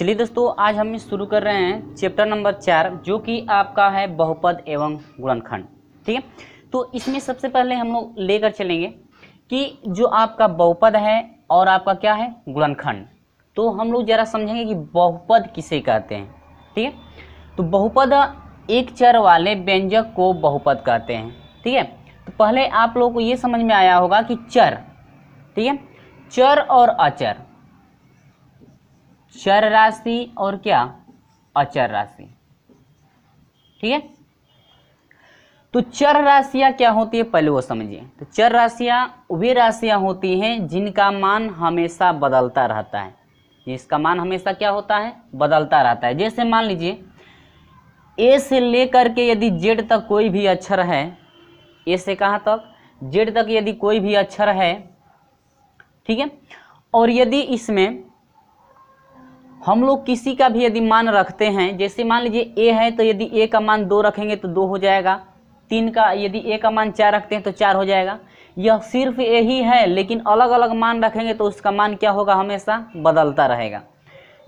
चलिए दोस्तों आज हम शुरू कर रहे हैं चैप्टर नंबर चार जो कि आपका है बहुपद एवं गुणनखंड ठीक है तो इसमें सबसे पहले हम लोग लेकर चलेंगे कि जो आपका बहुपद है और आपका क्या है गुणनखंड तो हम लोग ज़रा समझेंगे कि बहुपद किसे कहते हैं ठीक है तो बहुपद एक चर वाले व्यंजक को बहुपद कहते हैं ठीक है तो पहले आप लोगों को ये समझ में आया होगा कि चर ठीक है चर और अचर चर राशि और क्या अचर राशि ठीक है तो चर राशियां क्या होती है पहले वो समझिए तो चर राशियां वे राशियां होती हैं जिनका मान हमेशा बदलता रहता है जिसका मान हमेशा क्या होता है बदलता रहता है जैसे मान लीजिए ए से लेकर के यदि जेड तक कोई भी अक्षर है ए से कहाँ तक जेड तक यदि कोई भी अक्षर है ठीक है और यदि इसमें हम लोग किसी का भी यदि मान रखते हैं जैसे मान लीजिए ए है तो यदि ए का मान दो रखेंगे तो दो हो जाएगा तीन का यदि ए का मान चार रखते हैं तो चार हो जाएगा यह सिर्फ यही ही है लेकिन अलग अलग मान रखेंगे तो उसका मान क्या होगा हमेशा बदलता रहेगा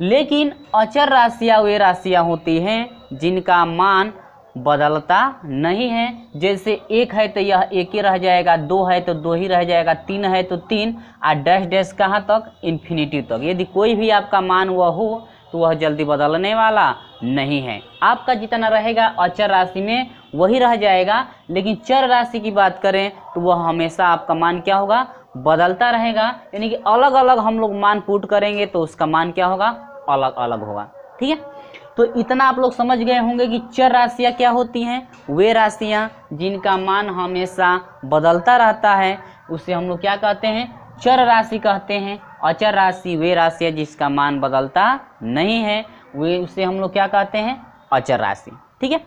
लेकिन अचर राशियाँ वे राशियाँ होती हैं जिनका मान बदलता नहीं है जैसे एक है तो यह एक ही रह जाएगा दो है तो दो ही रह जाएगा तीन है तो तीन और डैश डैश कहाँ तक इन्फिनिटी तक यदि कोई भी आपका मान वह हो तो वह जल्दी बदलने वाला नहीं है आपका जितना रहेगा अचर राशि में वही रह जाएगा लेकिन चर राशि की बात करें तो वह हमेशा आपका मान क्या होगा बदलता रहेगा यानी कि अलग अलग हम लोग मान पुट करेंगे तो उसका मान क्या होगा अलग अलग होगा ठीक है तो इतना आप लोग समझ गए होंगे कि चर राशियाँ क्या होती हैं वे राशियाँ जिनका मान हमेशा बदलता रहता है उसे हम लोग क्या कहते हैं चर राशि कहते हैं अचर राशि वे राशियाँ जिसका मान बदलता नहीं है वे उसे हम लोग क्या कहते हैं अचर राशि ठीक है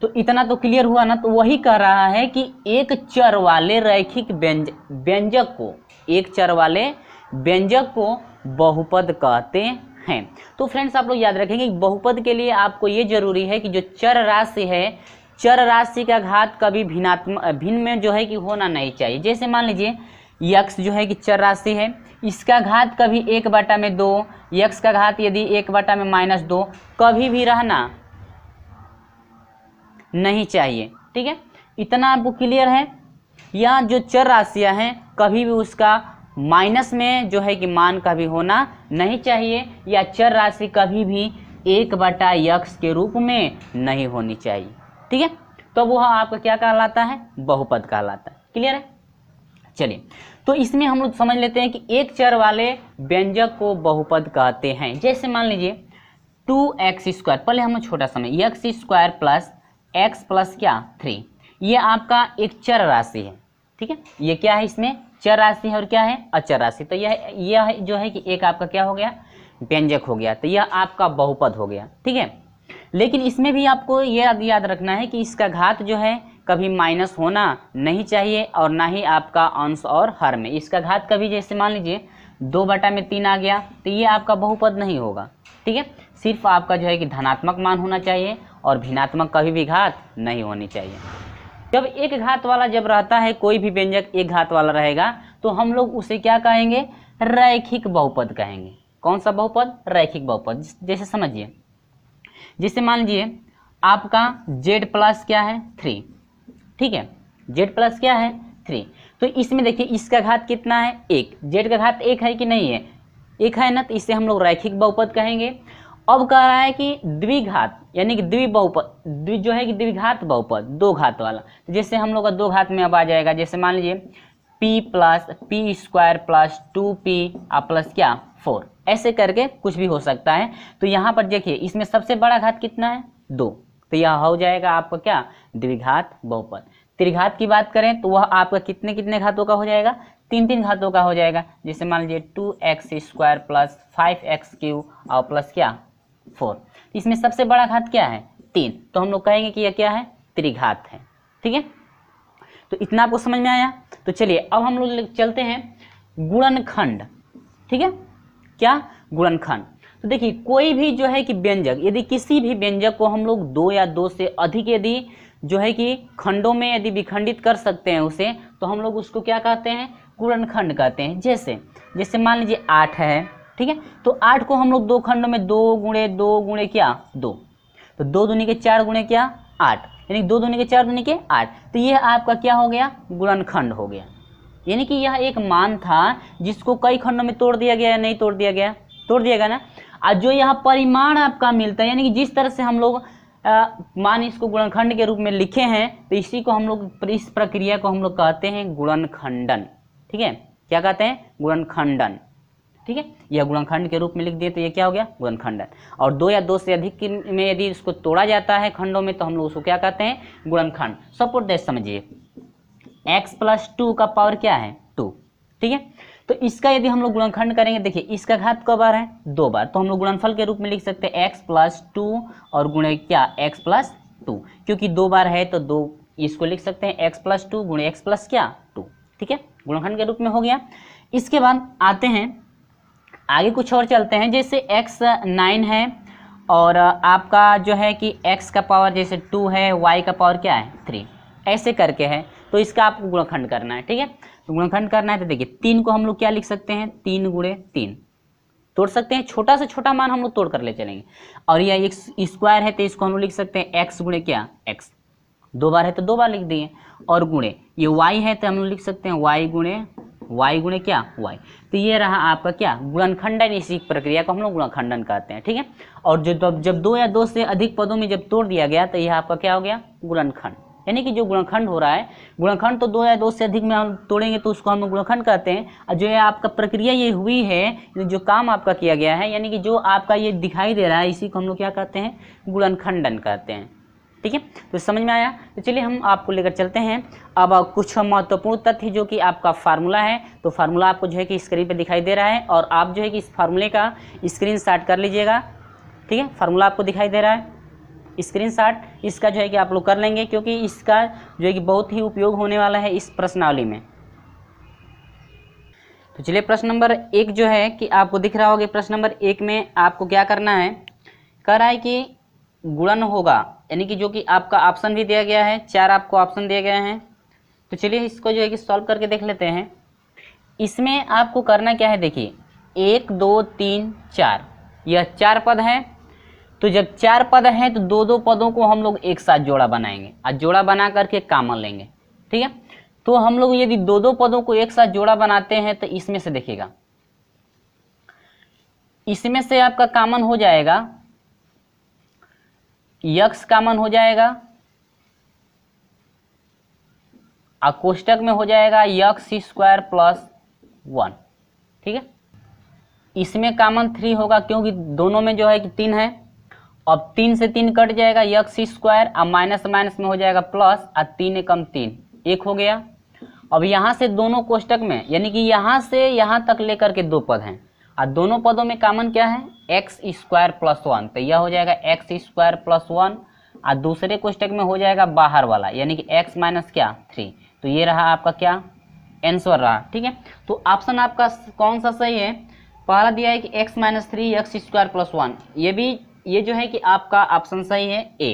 तो इतना तो क्लियर हुआ ना तो वही कह रहा है कि एक चर वाले रैखिक व्यंज व्यंजक को एक चर वाले व्यंजक को बहुपद कहते हैं तो फ्रेंड्स आप लोग याद रखेंगे बहुपद के लिए आपको ये जरूरी है कि जो चर राशि है चर राशि का घात कभी भिन्नात्मक भिन्न में जो है कि होना नहीं चाहिए जैसे मान लीजिए यक्ष जो है कि चर राशि है इसका घात कभी एक बाटा में दो यक्ष का घात यदि एक बाटा में माइनस दो कभी भी रहना नहीं चाहिए ठीक है इतना आपको क्लियर है या जो चर राशियाँ हैं कभी भी उसका माइनस में जो है कि मान का भी होना नहीं चाहिए या चर राशि कभी भी एक बटा यक्ष के रूप में नहीं होनी चाहिए ठीक है तो वह हाँ आपका क्या कहलाता है बहुपद कहलाता है क्लियर है चलिए तो इसमें हम लोग समझ लेते हैं कि एक चर वाले व्यंजक को बहुपद कहते हैं जैसे मान लीजिए टू एक्स स्क्वायर पहले हम छोटा समय x square plus x plus क्या थ्री ये आपका एक चर राशि है ठीक है ये क्या है इसमें चर राशि है और क्या है अचर राशि तो यह यह जो है कि एक आपका क्या हो गया व्यंजक हो गया तो यह आपका बहुपद हो गया ठीक है लेकिन इसमें भी आपको यह याद रखना है कि इसका घात जो है कभी माइनस होना नहीं चाहिए और ना ही आपका अंश और हर में इसका घात कभी जैसे मान लीजिए दो बटा में तीन आ गया तो ये आपका बहुपद नहीं होगा ठीक है सिर्फ आपका जो है कि धनात्मक मान होना चाहिए और भिन्नात्मक कभी भी घात नहीं होनी चाहिए जब एक घात वाला जब रहता है कोई भी व्यंजक एक घात वाला रहेगा तो हम लोग उसे क्या कहेंगे रैखिक बहुपद कहेंगे कौन सा बहुपद रैखिक बहुपद जैसे समझिए जैसे मान लीजिए आपका जेड प्लस क्या है थ्री ठीक है जेड प्लस क्या है थ्री तो इसमें देखिए इसका घात कितना है एक जेड का घात एक है कि नहीं है एक है ना तो इसे हम लोग रैखिक बहुपद कहेंगे अब कह रहा है कि द्विघात यानी कि द्वि बहुपद द्वि जो है कि द्विघात बहुपद दो घात वाला तो जैसे हम लोग का दो घात में अब आ जाएगा जैसे मान लीजिए p plus P square plus two P और प्लस क्या फोर ऐसे करके कुछ भी हो सकता है तो यहाँ पर देखिए इसमें सबसे बड़ा घात कितना है दो तो यह हो जाएगा आपका क्या द्विघात बहुपद त्रिघात की बात करें तो वह आपका कितने कितने घातों का हो जाएगा तीन तीन घातों का हो जाएगा जैसे मान लीजिए two x square plus five x q और प्लस क्या फोर तो इसमें सबसे बड़ा घात क्या है तीन तो हम लोग कहेंगे कि यह क्या है त्रिघात है ठीक है तो इतना आपको समझ में आया तो चलिए अब हम लोग चलते हैं गुणनखंड ठीक है क्या गुणनखंड तो देखिए कोई भी जो है कि व्यंजक यदि किसी भी व्यंजक को हम लोग दो या दो से अधिक यदि जो है कि खंडों में यदि विखंडित कर सकते हैं उसे तो हम लोग उसको क्या कहते हैं गुणनखंड कहते हैं जैसे जैसे मान लीजिए आठ है ठीक है तो आठ को हम लोग दो खंडों में दो गुणे दो गुणे क्या दो तो दो दुनिया के चार गुणे क्या आठ यानी दो दुनिया के चार दुनिया के आठ तो यह आपका क्या हो गया गुणनखंड हो गया यानी कि यह एक मान था जिसको कई खंडों में तोड़ दिया गया नहीं तोड़ दिया गया तोड़ दिया गया ना और जो यह परिमाण आपका मिलता है यानी कि जिस तरह से हम लोग मान इसको गुणनखंड के रूप में लिखे हैं तो इसी को हम लोग इस प्रक्रिया को हम लोग कहते हैं गुणनखंडन ठीक है क्या कहते हैं गुणनखंडन ठीक है यह गुणनखंड के रूप में लिख दिए तो ये क्या हो गया गुणनखंड है और दो या दो से अधिक में यदि इसको तोड़ा जाता है खंडों में तो हम लोग उसको क्या कहते हैं गुणनखंड सपोर्ट दैट समझिए एक्स प्लस टू का पावर क्या है टू ठीक है तो इसका यदि हम लोग गुणनखंड करेंगे देखिए इसका घात कब आ रहा है दो बार तो हम लोग गुणनफल के रूप में लिख सकते हैं एक्स प्लस टू और गुणे क्या एक्स प्लस टू क्योंकि दो बार है तो दो इसको लिख सकते हैं एक्स प्लस टू गुणे एक्स प्लस क्या टू ठीक है गुणनखंड के रूप में हो गया इसके बाद आते हैं आगे कुछ और चलते हैं जैसे एक्स नाइन है और आपका जो है कि एक्स का पावर जैसे टू है वाई का पावर क्या है थ्री ऐसे करके है तो इसका आपको गुणखंड करना है ठीक है तो गुणखंड करना है तो देखिए तीन को हम लोग क्या लिख सकते हैं तीन गुड़े तीन तोड़ सकते हैं छोटा से छोटा मान हम लोग तोड़ कर ले चलेंगे और यह एक स्क्वायर है तो इसको हम लोग लिख सकते हैं एक्स गुणे क्या एक्स दो बार है तो दो बार लिख दिए और गुणे ये वाई है तो हम लोग लिख सकते हैं वाई गुणे वाई गुणे क्या वाई तो ये रहा आपका क्या गुणनखंडन इसी प्रक्रिया को हम लोग गुणनखंडन कहते हैं ठीक है और जो जब दो या दो से अधिक पदों में जब तोड़ दिया गया तो यह आपका क्या हो गया गुणनखंड यानी कि जो गुणखंड हो रहा है गुणखंड तो दो या दो से अधिक में हम तोड़ेंगे तो उसको हम गुणखंड कहते हैं और जो ये आपका प्रक्रिया ये हुई है जो काम आपका किया गया है यानी कि जो आपका ये दिखाई दे रहा है इसी को हम लोग क्या कहते हैं गुणनखंडन कहते हैं ठीक है तो समझ में आया तो चलिए हम आपको लेकर चलते हैं अब कुछ महत्वपूर्ण तथ्य जो कि आपका फार्मूला है तो फार्मूला आपको जो है कि स्क्रीन पर दिखाई दे रहा है और आप जो है कि इस फार्मूले का स्क्रीन कर लीजिएगा ठीक है फार्मूला आपको दिखाई दे रहा है स्क्रीन शॉट इसका जो है कि आप लोग कर लेंगे क्योंकि इसका जो है कि बहुत ही उपयोग होने वाला है इस प्रश्नावली में तो चलिए प्रश्न नंबर एक जो है कि आपको दिख रहा होगा प्रश्न नंबर एक में आपको क्या करना है कह रहा है कि गुणन होगा यानी कि जो कि आपका ऑप्शन भी दिया गया है चार आपको ऑप्शन दिए गए हैं तो चलिए इसको जो है कि सॉल्व करके देख लेते हैं इसमें आपको करना क्या है देखिए एक दो तीन चार यह चार पद हैं तो जब चार पद हैं तो दो दो पदों को हम लोग एक साथ जोड़ा बनाएंगे और जोड़ा बना करके कामन लेंगे ठीक है तो हम लोग यदि दो दो पदों को एक साथ जोड़ा बनाते हैं तो इसमें से देखिएगा इसमें से आपका कामन हो जाएगा यक्ष कामन हो जाएगा कोष्टक में हो जाएगा यक्स स्क्वायर प्लस वन ठीक है इसमें कामन थ्री होगा क्योंकि दोनों में जो है कि तीन है अब तीन से तीन कट जाएगा यक्स स्क्वायर अब माइनस माइनस में हो जाएगा प्लस और तीन एकम तीन एक हो गया अब यहाँ से दोनों कोष्टक में यानी कि यहाँ से यहाँ तक लेकर के दो पद हैं और दोनों पदों में कॉमन क्या है एक्स स्क्वायर प्लस वन तो यह हो जाएगा एक्स स्क्वायर प्लस वन और दूसरे कोष्टक में हो जाएगा बाहर वाला यानी कि एक्स माइनस क्या थ्री तो ये रहा आपका क्या आंसर रहा ठीक है तो ऑप्शन आपका कौन सा सही है पहला दिया है कि x minus three x square plus one ये भी ये जो है कि आपका ऑप्शन सही है ए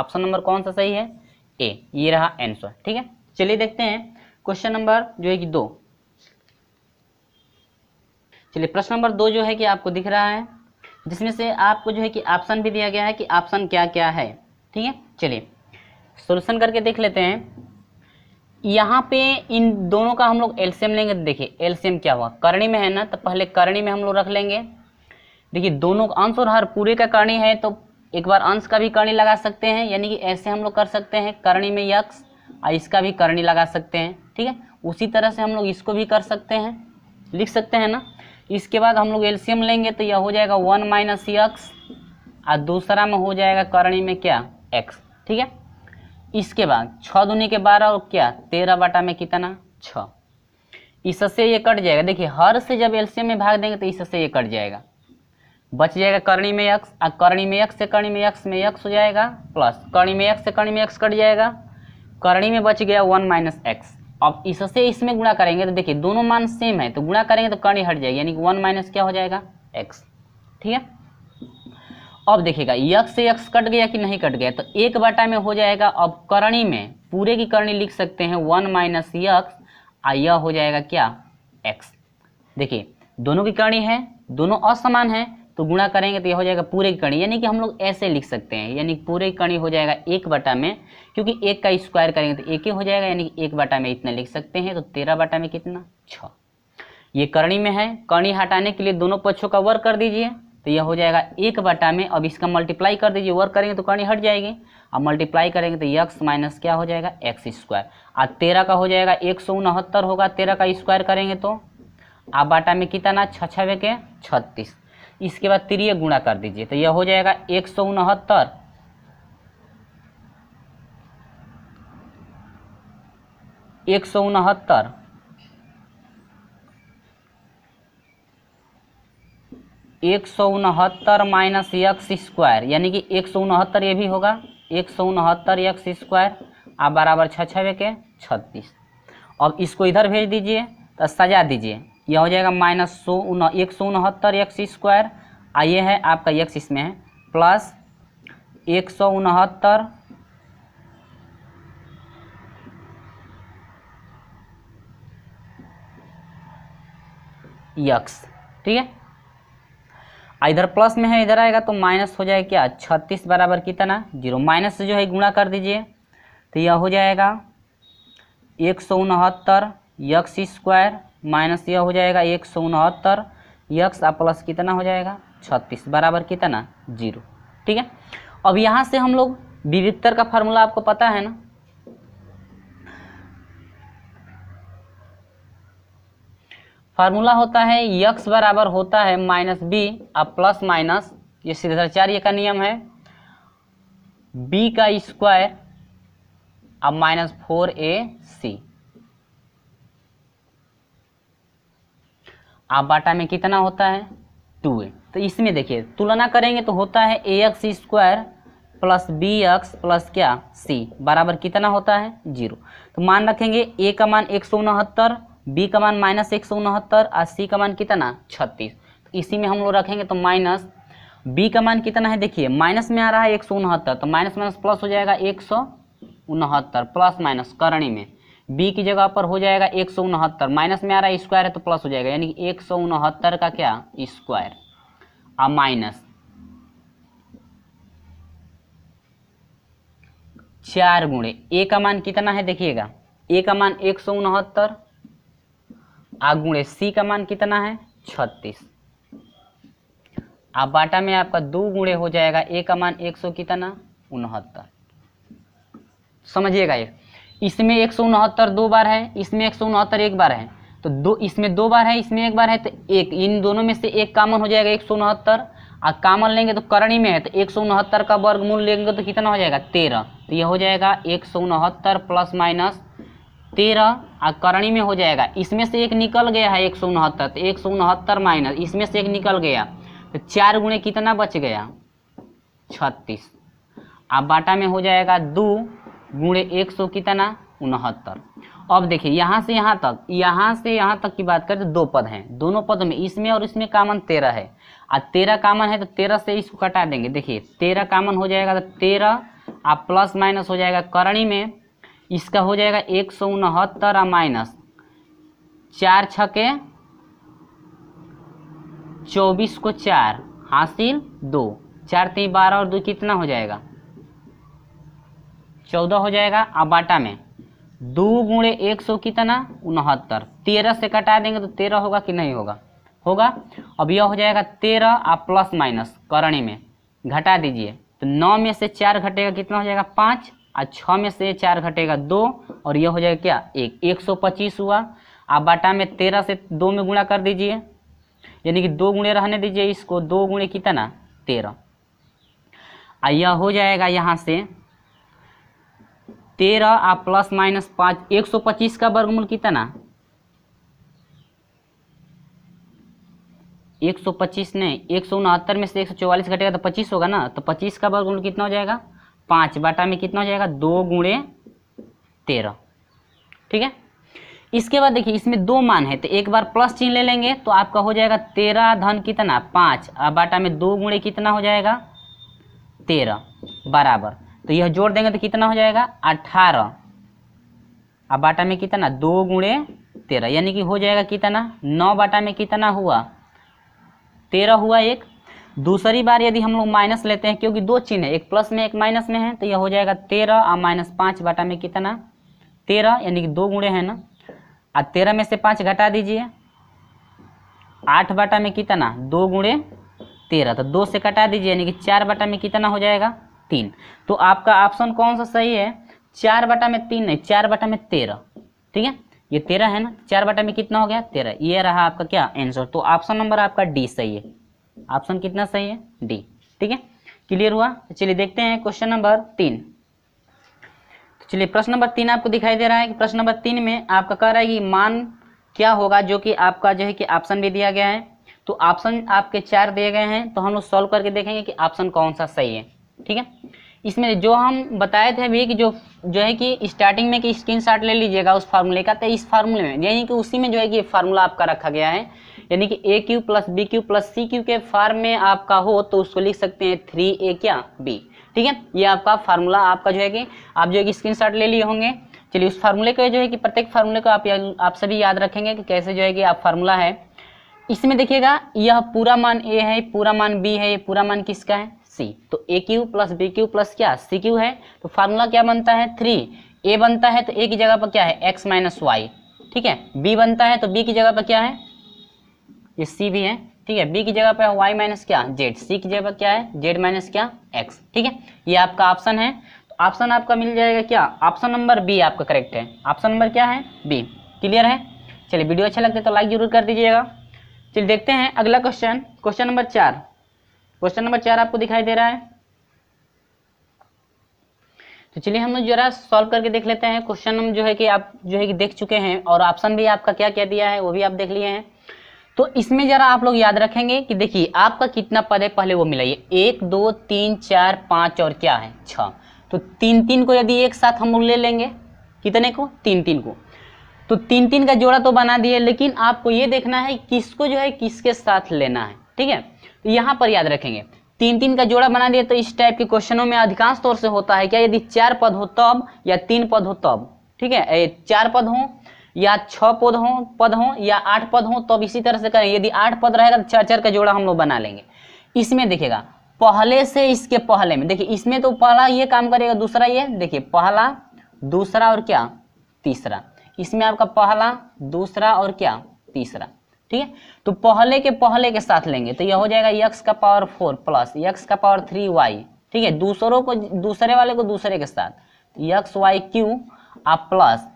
ऑप्शन नंबर कौन सा सही है ए ये रहा आंसर ठीक है चलिए देखते हैं क्वेश्चन नंबर जो है कि दो चलिए प्रश्न नंबर दो जो है कि आपको दिख रहा है जिसमें से आपको जो है कि ऑप्शन भी दिया गया है कि ऑप्शन क्या क्या है ठीक है चलिए सोल्यूशन करके देख लेते हैं यहाँ पे इन दोनों का हम लोग एल्शियम लेंगे तो देखिए एल्शियम क्या हुआ करणी में है ना तो पहले करणी में हम लोग रख लेंगे देखिए दोनों का अंश और हर पूरे का करणी है तो एक बार अंश का भी करणी लगा सकते हैं यानी कि ऐसे हम लोग कर सकते हैं करणी में यक्ष और इसका भी करणी लगा सकते हैं ठीक है उसी तरह से हम लोग इसको भी कर सकते हैं लिख सकते हैं ना इसके बाद हम लोग एल्सियम लेंगे तो यह हो जाएगा वन माइनस यक्स और दूसरा में हो जाएगा करणी में क्या एक्स ठीक है इसके बाद छः दूनी के बारह और क्या तेरह बाटा में कितना छः इससे ये कट जाएगा देखिए हर से जब एल्सियम में भाग देंगे तो इससे ये कट जाएगा बच जाएगा करणी में एक्स और करणी में एक्स से करणी में एक्स में एक्स हो जाएगा प्लस करणी में एक्स से करणी में एक्स कट जाएगा करणी में बच गया वन माइनस एक्स अब इससे इसमें गुणा करेंगे तो देखिए दोनों मान सेम है तो गुणा करेंगे तो कर्ण हट जाएगी यानी कि वन माइनस क्या हो जाएगा एक्स ठीक है अब देखिएगा यक्स से यक्स कट गया कि नहीं कट गया तो एक बटा में हो जाएगा अब करणी में पूरे की करणी लिख सकते हैं वन माइनस यक्स और यह हो जाएगा क्या एक्स देखिए दोनों की करणी है दोनों असमान है तो गुणा करेंगे तो यह हो जाएगा पूरे कणी यानी कि हम लोग ऐसे लिख सकते हैं यानी पूरे कणी हो जाएगा एक बटा में क्योंकि एक का स्क्वायर करेंगे तो एक ही हो जाएगा यानी कि एक बटा में इतना लिख सकते हैं तो तेरह बटा में कितना छ ये कर्णी में है कर्णी हटाने के लिए दोनों पक्षों का वर्क कर दीजिए तो यह हो जाएगा एक बटा में अब इसका मल्टीप्लाई कर दीजिए वर्क करेंगे तो कर्णी हट जाएगी अब मल्टीप्लाई करेंगे तो यक्स माइनस क्या हो जाएगा एक्स स्क्वायर और तेरह का हो जाएगा एक सौ उनहत्तर होगा तेरह का स्क्वायर करेंगे तो आप बाटा में कितना छवे के छत्तीस इसके बाद त्रिय गुणा कर दीजिए तो यह हो जाएगा एक सौ उनहत्तर एक सौ उनहत्तर एक सौ उनहत्तर माइनस एक्स स्क्वायर यानी कि एक सौ उनहत्तर ये भी होगा एक सौ उनहत्तर एक्स स्क्वायर आप बराबर छः छः के छत्तीस अब इसको इधर भेज दीजिए तो सजा दीजिए यह हो जाएगा माइनस सौ उन एक सौ उनहत्तर एक्स स्क्वायर आइए है आपका एक्स इसमें है प्लस एक सौ उनहत्तर यक्स ठीक है इधर प्लस में है इधर आएगा तो माइनस हो जाएगा क्या छत्तीस बराबर कितना जीरो माइनस से जो है गुणा कर दीजिए तो यह हो जाएगा एक सौ उनहत्तर यक्स स्क्वायर माइनस यह हो जाएगा एक सौ उनहत्तर यक्स और प्लस कितना हो जाएगा छत्तीस बराबर कितना जीरो ठीक है अब यहाँ से हम लोग विविधतर का फार्मूला आपको पता है ना फार्मूला होता है यक्स बराबर होता है माइनस बी और प्लस माइनस ये सिद्धाचार्य का नियम है बी का स्क्वायर और माइनस फोर ए सी आप बाटा में कितना होता है टू ए तो इसमें देखिए तुलना करेंगे तो होता है ए X square plus B x plus क्या सी बराबर कितना होता है जीरो तो मान रखेंगे ए का मान एक सौ उनहत्तर बी का मान माइनस एक सौ उनहत्तर और सी का मान कितना छत्तीस तो इसी में हम लोग रखेंगे तो माइनस बी का मान कितना है देखिए माइनस में आ रहा है एक सौ उनहत्तर तो माइनस माइनस प्लस हो जाएगा एक सौ उनहत्तर प्लस माइनस करणी में बी की जगह पर हो जाएगा एक सौ उनहत्तर माइनस में आ रहा है स्क्वायर है तो प्लस हो जाएगा यानी कि एक सौ उनहत्तर का क्या स्क्वायर और माइनस चार गुणे ए का मान कितना है देखिएगा ए का मान एक सौ उनहत्तर आ गुणे सी का मान कितना है छत्तीस आ बाटा में आपका दो गुणे हो जाएगा ए का मान एक सौ कितना उनहत्तर समझिएगा ये इसमें एक सौ उनहत्तर दो बार है इसमें एक सौ उनहत्तर एक बार है तो दो इसमें दो बार है इसमें एक बार है तो एक इन दोनों में से एक कामन हो जाएगा एक सौ उनहत्तर और कामन लेंगे तो करणी में है तो एक सौ उनहत्तर का वर्गमूल लेंगे तो कितना हो जाएगा तेरह तो यह हो जाएगा एक सौ उनहत्तर प्लस माइनस तेरह और करणी में हो जाएगा इसमें से एक निकल गया है एक सौ उनहत्तर तो एक सौ उनहत्तर माइनस इसमें से एक निकल गया तो चार गुणे कितना बच गया छत्तीस अब बाटा में हो जाएगा दो गुणे एक सौ कितना उनहत्तर अब देखिए यहाँ से यहाँ तक यहाँ से यहाँ तक की बात करें तो दो पद हैं दोनों पद में इसमें और इसमें कामन तेरह है और तेरह कामन है तो तेरह से इसको कटा देंगे देखिए तेरह कामन हो जाएगा तो तेरह और प्लस माइनस हो जाएगा करणी में इसका हो जाएगा एक सौ उनहत्तर और माइनस चार छके चौबीस को चार हासिल दो चार तीन बारह और दो कितना हो जाएगा चौदह हो जाएगा अब बाटा में दो गुणे एक सौ कितना उनहत्तर तेरह से कटा देंगे तो तेरह होगा कि नहीं होगा होगा अब यह हो जाएगा तेरह और प्लस माइनस करणी में घटा दीजिए तो नौ में से चार घटेगा कितना हो जाएगा पाँच और छः में से चार घटेगा दो और यह हो जाएगा क्या एक एक सौ पच्चीस हुआ आप बाटा में तेरह से दो में गुणा कर दीजिए यानी कि दो गुणे रहने दीजिए इसको दो गुणे कितना तेरह आ यह हो जाएगा यहाँ से तेरह आ प्लस माइनस पाँच एक सौ पच्चीस का वर्गमूल कितना एक सौ पच्चीस ने एक सौ उनहत्तर में से एक सौ चौवालीस घटेगा तो पच्चीस होगा ना तो पच्चीस का वर्गमूल कितना हो जाएगा पाँच बाटा में कितना हो जाएगा दो गुणे तेरह ठीक है इसके बाद देखिए इसमें दो मान है तो एक बार प्लस चिन्ह ले लेंगे तो आपका हो जाएगा तेरह धन कितना पाँच और बाटा में दो गुणे कितना हो जाएगा तेरह बराबर तो यह जोड़ देंगे तो कितना हो जाएगा अठारह अब बाटा में कितना दो गुणे तेरह यानी कि हो जाएगा कितना नौ बाटा में कितना हुआ तेरह हुआ एक दूसरी बार यदि हम लोग माइनस लेते हैं क्योंकि दो चिन्ह एक प्लस में एक माइनस में है तो यह हो जाएगा तेरह और माइनस पाँच बाटा में कितना तेरह यानी कि दो गुणे है ना और तेरह में से पाँच घटा दीजिए आठ बाटा में कितना दो गुणे तेरह तो दो से कटा दीजिए यानी कि चार बाटा में कितना हो जाएगा तीन तो आपका ऑप्शन कौन सा सही है चार बटा में तीन नहीं चार बटा में तेरह ठीक है ये तेरह है ना चार बटा में कितना हो गया तेरह ये रहा आपका क्या आंसर तो ऑप्शन नंबर आपका डी सही है ऑप्शन कितना सही है डी ठीक है क्लियर हुआ चलिए देखते हैं क्वेश्चन नंबर तीन तो चलिए प्रश्न नंबर तीन आपको दिखाई दे रहा है कि प्रश्न नंबर तीन में आपका कह रहा है कि मान क्या होगा जो कि आपका जो है कि ऑप्शन भी दिया गया है तो ऑप्शन आपके चार दिए गए हैं तो हम लोग सॉल्व करके देखेंगे कि ऑप्शन कौन सा सही है ठीक है इसमें जो हम बताए थे अभी कि जो जो है कि स्टार्टिंग में कि स्क्रीन शॉट ले लीजिएगा उस फार्मूले का तो इस फार्मूले में यानी कि उसी में जो है कि फार्मूला आपका रखा गया है यानी कि a q plus b q plus c q के फार्म में आपका हो तो उसको लिख सकते हैं थ्री ए क्या बी ठीक है ये आपका फार्मूला आपका जो है कि आप जो है कि स्क्रीन शॉट ले लिए होंगे चलिए उस फार्मूले का जो है कि प्रत्येक फार्मूले को आप आप सभी याद रखेंगे कि कैसे जो है कि आप फार्मूला है इसमें देखिएगा यह पूरा मान ए है पूरा मान बी है ये पूरा मान किसका है सी तो a q plus b q plus क्या सी क्यू है तो फार्मूला क्या बनता है थ्री ए बनता है तो ए की जगह पर क्या है एक्स माइनस वाई ठीक है बी बनता है तो बी की जगह पर क्या है ये सी भी है ठीक है बी की जगह पर वाई माइनस क्या जेड सी की जगह पर क्या है जेड माइनस क्या एक्स ठीक है ये आपका ऑप्शन है तो ऑप्शन आपका मिल जाएगा क्या ऑप्शन नंबर बी आपका करेक्ट है ऑप्शन नंबर क्या है बी क्लियर है चलिए वीडियो अच्छा लगता है तो लाइक जरूर कर दीजिएगा चलिए देखते हैं अगला क्वेश्चन क्वेश्चन नंबर चार क्वेश्चन नंबर चार आपको दिखाई दे रहा है तो चलिए हम लोग जरा सॉल्व करके देख लेते हैं क्वेश्चन हम जो है कि आप जो है कि देख चुके हैं और ऑप्शन भी आपका क्या क्या दिया है वो भी आप देख लिए हैं तो इसमें जरा आप लोग याद रखेंगे कि देखिए आपका कितना पद है पहले वो मिलाइए एक दो तीन चार पाँच और क्या है छ तो तीन तीन को यदि एक साथ हम लोग ले लेंगे कितने को तीन तीन को तो तीन तीन का जोड़ा तो बना दिए लेकिन आपको ये देखना है किसको जो है किसके साथ लेना है ठीक है तो यहाँ पर याद रखेंगे तीन तीन का जोड़ा बना दिया तो इस टाइप के क्वेश्चनों में अधिकांश तौर से होता है क्या यदि चार पद हो तब तो या तीन पद हो तब तो ठीक है चार पद हो या छह पद हो पद हो या आठ पद हो तब तो इसी तरह से करें यदि आठ पद रहेगा तो चार चार का जोड़ा हम लोग बना लेंगे इसमें देखेगा पहले से इसके पहले में देखिए इसमें तो पहला ये काम करेगा दूसरा ये देखिए पहला दूसरा और क्या तीसरा इसमें आपका पहला दूसरा और क्या तीसरा ठीक है तो पहले के पहले के साथ लेंगे तो यह हो जाएगा यक्स का पावर फोर प्लस यक्स का पावर थ्री वाई ठीक है दूसरों को दूसरे वाले को दूसरे के साथ यक्स वाई क्यू आप प्लस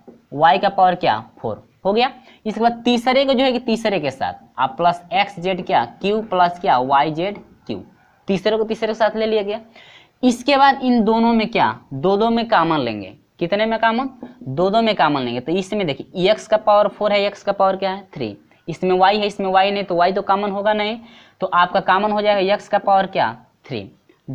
वाई का पावर क्या फोर हो गया इसके बाद तीसरे को जो है कि तीसरे के साथ आप प्लस एक्स जेड क्या क्यू प्लस क्या वाई जेड क्यू तीसरे को तीसरे के साथ ले लिया गया इसके बाद इन दोनों में क्या दो दो में कामन लेंगे कितने में कामन दो दो में कामन लेंगे तो इसमें देखिए एक्स का पावर फोर है एक्स का पावर क्या है थ्री इसमें वाई है इसमें वाई नहीं तो वाई तो कॉमन होगा नहीं तो आपका कॉमन हो जाएगा यक्स का पावर क्या थ्री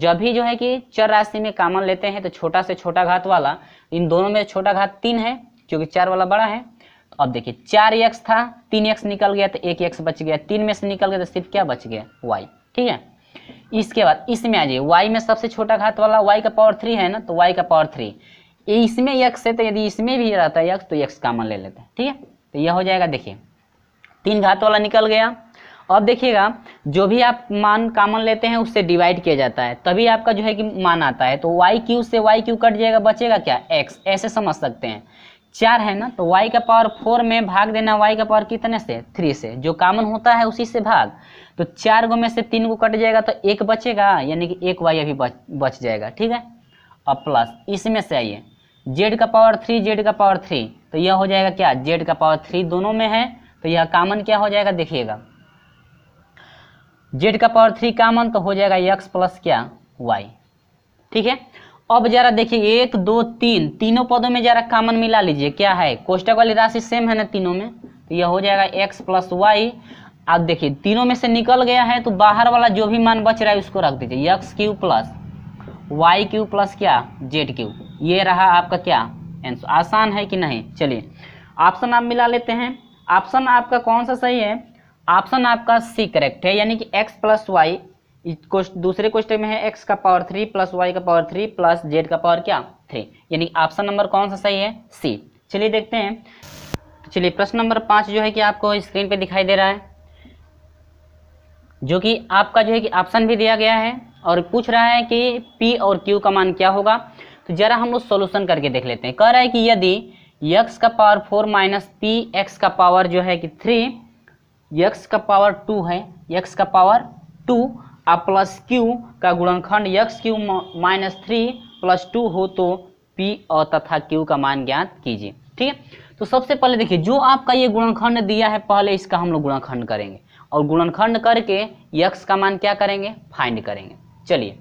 जब भी जो है कि चर राशि में कॉमन लेते हैं तो छोटा से छोटा घात वाला इन दोनों में छोटा घात तीन है क्योंकि चार वाला बड़ा है तो अब देखिए चार यक्स था तीन यक्स निकल गया तो एक यक्स बच गया तीन में से निकल गया तो सिर्फ क्या बच गया वाई ठीक है इसके बाद इसमें आ जाइए वाई में सबसे छोटा घात वाला वाई का पावर थ्री है ना तो वाई का पावर थ्री इसमें यक्स है तो यदि इसमें भी रहता है यक्स तो यक्स कॉमन ले लेते हैं ठीक है तो यह हो जाएगा देखिए तीन घात वाला निकल गया अब देखिएगा जो भी आप मान कामन लेते हैं उससे डिवाइड किया जाता है तभी आपका जो है कि मान आता है तो वाई क्यू से वाई क्यू कट जाएगा बचेगा क्या एक्स ऐसे समझ सकते हैं चार है ना तो वाई का पावर फोर में भाग देना वाई का पावर कितने से थ्री से जो कामन होता है उसी से भाग तो चार गो में से तीन को कट जाएगा तो एक बचेगा यानी कि एक वाई अभी बच बच जाएगा ठीक है और प्लस इसमें से आइए जेड का पावर थ्री जेड का पावर थ्री तो यह हो जाएगा क्या जेड का पावर थ्री दोनों में है तो यह कामन क्या हो जाएगा देखिएगा जेड का पावर थ्री कामन तो हो जाएगा एक्स प्लस क्या वाई ठीक है अब जरा देखिए एक दो तीन तीनों पदों में जरा कामन मिला लीजिए क्या है कोष्टक वाली राशि सेम है ना तीनों में तो यह हो जाएगा एक्स प्लस वाई अब देखिए तीनों में से निकल गया है तो बाहर वाला जो भी मान बच रहा है उसको रख दीजिए x q plus y q plus क्या जेड क्यू ये रहा आपका क्या आंसर आसान है कि नहीं चलिए ऑप्शन आप मिला लेते हैं ऑप्शन आपका कौन सा सही है ऑप्शन आपका सी करेक्ट है यानी कि x प्लस वाई दूसरे क्वेश्चन में है x का पावर थ्री प्लस वाई का पावर थ्री प्लस जेड का पावर क्या थ्री यानी कि ऑप्शन नंबर कौन सा सही है सी चलिए देखते हैं चलिए प्रश्न नंबर पाँच जो है कि आपको स्क्रीन पर दिखाई दे रहा है जो कि आपका जो है कि ऑप्शन भी दिया गया है और पूछ रहा है कि P और Q का मान क्या होगा तो जरा हम उस सॉल्यूशन करके देख लेते हैं कह रहा है कि यदि यक्स का power four minus p x का पावर जो है कि थ्री यक्स का पावर टू है यक्स का पावर टू और प्लस क्यू का गुणनखंड x q minus three plus two हो तो पी और तथा क्यू का मान ज्ञात कीजिए ठीक है तो सबसे पहले देखिए जो आपका ये गुणनखंड दिया है पहले इसका हम लोग गुणनखंड करेंगे और गुणनखंड करके यक्स का मान क्या करेंगे फाइंड करेंगे चलिए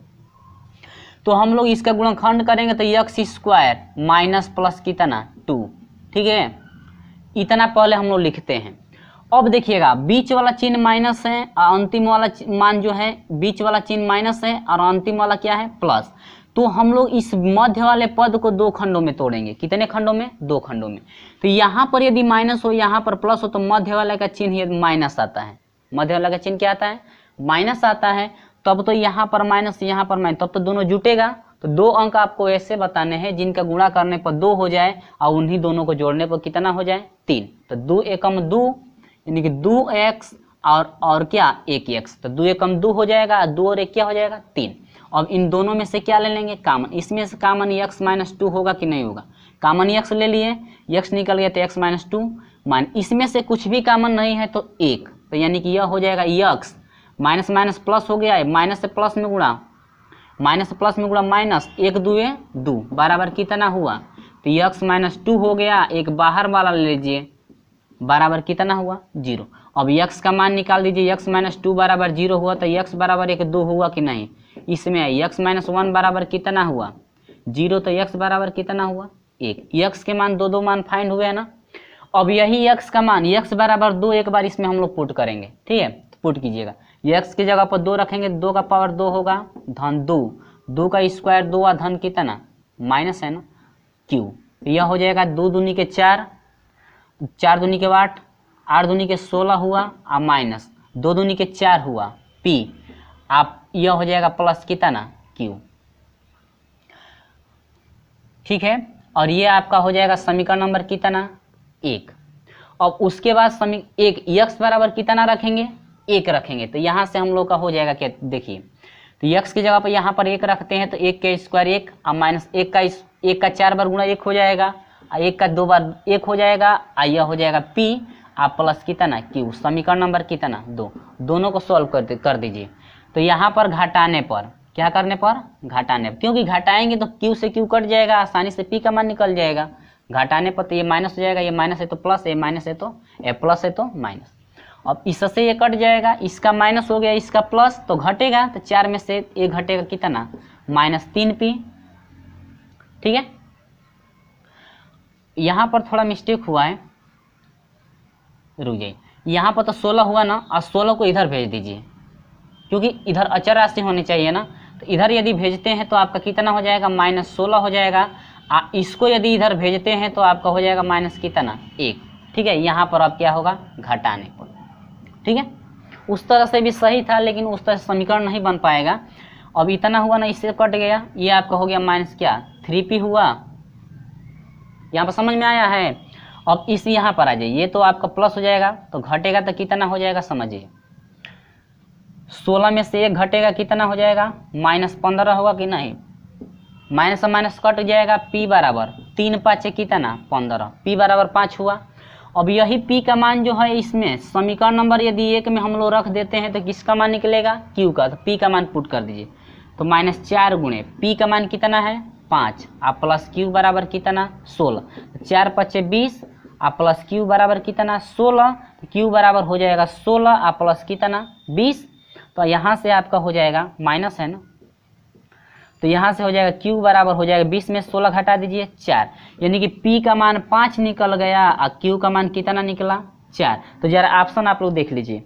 तो हम लोग इसका गुणनखंड करेंगे तो यक्स स्क्वायर माइनस प्लस कितना टू ठीक है इतना पहले हम लोग लिखते हैं अब देखिएगा बीच वाला चिन्ह माइनस है और अंतिम वाला मान जो है बीच वाला चिन्ह माइनस है और अंतिम वाला क्या है प्लस तो हम लोग इस मध्य वाले पद को दो खंडों में तोड़ेंगे कितने खंडों में दो खंडों में तो यहाँ पर यदि माइनस हो यहाँ पर प्लस हो तो मध्य वाले का चिन्ह माइनस आता है मध्य वाले का चिन्ह क्या आता है माइनस आता है तब तो यहाँ पर माइनस यहाँ पर माइनस तब तो दोनों जुटेगा तो दो अंक आपको ऐसे बताने हैं जिनका गुणा करने पर दो हो जाए और उन्हीं दोनों को जोड़ने पर कितना हो जाए तीन तो दो एकम दो यानी कि दो एक्स और और क्या एक एक्स तो दो एकम दो हो जाएगा दो और एक क्या हो जाएगा तीन अब इन दोनों में से क्या ले लेंगे कामन इसमें से कामन एक्स माइनस टू होगा कि नहीं होगा कामन एक्स ले लिए एक्स निकल गया तो एक्स माइनस टू माइन इसमें से कुछ भी कामन नहीं है तो एक तो यानी कि यह हो जाएगा यक्स माइनस माइनस प्लस हो गया है माइनस से प्लस में गुणा माइनस प्लस में गुणा माइनस एक ए दो बराबर कितना हुआ तो यक्स माइनस टू हो गया एक बाहर वाला ले लीजिए बराबर कितना हुआ जीरो अब यक्स का मान निकाल दीजिए यक्स माइनस टू बराबर जीरो हुआ तो यक्स बराबर एक दो हुआ कि नहीं इसमें यक्स माइनस वन बराबर कितना हुआ जीरो तो यक्स बराबर कितना हुआ एक यक्स के मान दो दो मान फाइंड हुए हैं ना अब यही यक्स का मान यक्स बराबर दो एक बार इसमें हम लोग पुट करेंगे ठीक है पुट तो कीजिएगा एक्स की जगह पर दो रखेंगे दो का पावर दो होगा धन दो दो का स्क्वायर दो और धन कितना माइनस है ना क्यू यह हो जाएगा दो दूनी के चार चार दूनी के आठ आठ दूनी के सोलह हुआ और माइनस दो दूनी के चार हुआ पी आप यह हो जाएगा प्लस कितना क्यू ठीक है और ये आपका हो जाएगा समीकरण नंबर कितना एक और उसके बाद समी एक यक्स बराबर कितना रखेंगे एक रखेंगे तो यहाँ से हम लोग का हो जाएगा क्या देखिए तो यक्स की जगह पर यहाँ पर एक रखते हैं तो एक के स्क्वायर एक और माइनस एक का एक का चार बार गुणा एक हो जाएगा और एक का दो बार एक हो जाएगा और यह हो जाएगा पी आप प्लस कितना क्यू समीकरण नंबर कितना दो दोनों को सॉल्व कर कर दीजिए तो यहाँ पर घटाने पर क्या करने पर घटाने पर क्योंकि घटाएंगे तो क्यू से क्यू कट जाएगा आसानी से पी का मान निकल जाएगा घटाने पर तो ये माइनस हो जाएगा ये माइनस है तो प्लस है माइनस है तो ए प्लस है तो माइनस अब इससे ये कट जाएगा इसका माइनस हो गया इसका प्लस तो घटेगा तो चार में से ये घटेगा कितना माइनस तीन पी ठीक है यहाँ पर थोड़ा मिस्टेक हुआ है रुक जाइए यहाँ पर तो सोलह हुआ ना और सोलह को इधर भेज दीजिए क्योंकि इधर अचर राशि होनी चाहिए ना तो इधर यदि भेजते हैं तो आपका कितना हो जाएगा माइनस सोलह हो जाएगा आ, इसको यदि इधर भेजते हैं तो आपका हो जाएगा माइनस कितना एक ठीक है यहाँ पर अब क्या होगा घटाने पर ठीक है उस तरह से भी सही था लेकिन उस तरह से समीकरण नहीं बन पाएगा अब इतना हुआ ना इससे कट गया ये आपका हो गया माइनस क्या थ्री पी हुआ यहाँ पर समझ में आया है अब इस यहाँ पर आ जाइए ये तो आपका प्लस हो जाएगा तो घटेगा तो कितना हो जाएगा समझिए सोलह में से एक घटेगा कितना हो जाएगा माइनस पंद्रह होगा कि नहीं माइनस माइनस कट जाएगा पी बराबर तीन पाँच कितना पंद्रह पी बराबर पाँच हुआ अब यही पी का मान जो है इसमें समीकरण नंबर यदि एक में हम लोग रख देते हैं तो किसका मान निकलेगा क्यू का तो पी का मान पुट कर दीजिए तो माइनस चार गुणे पी का मान कितना है पाँच आ प्लस क्यू बराबर कितना सोलह चार पच्चे बीस आ प्लस क्यू बराबर कितना सोलह तो क्यू तो बराबर हो जाएगा सोलह और प्लस कितना बीस तो यहाँ से आपका हो जाएगा माइनस है ना तो यहाँ से हो जाएगा Q बराबर हो जाएगा बीस में सोलह घटा दीजिए चार यानी कि P का मान पाँच निकल गया और Q का मान कितना निकला चार तो जरा ऑप्शन आप लोग देख लीजिए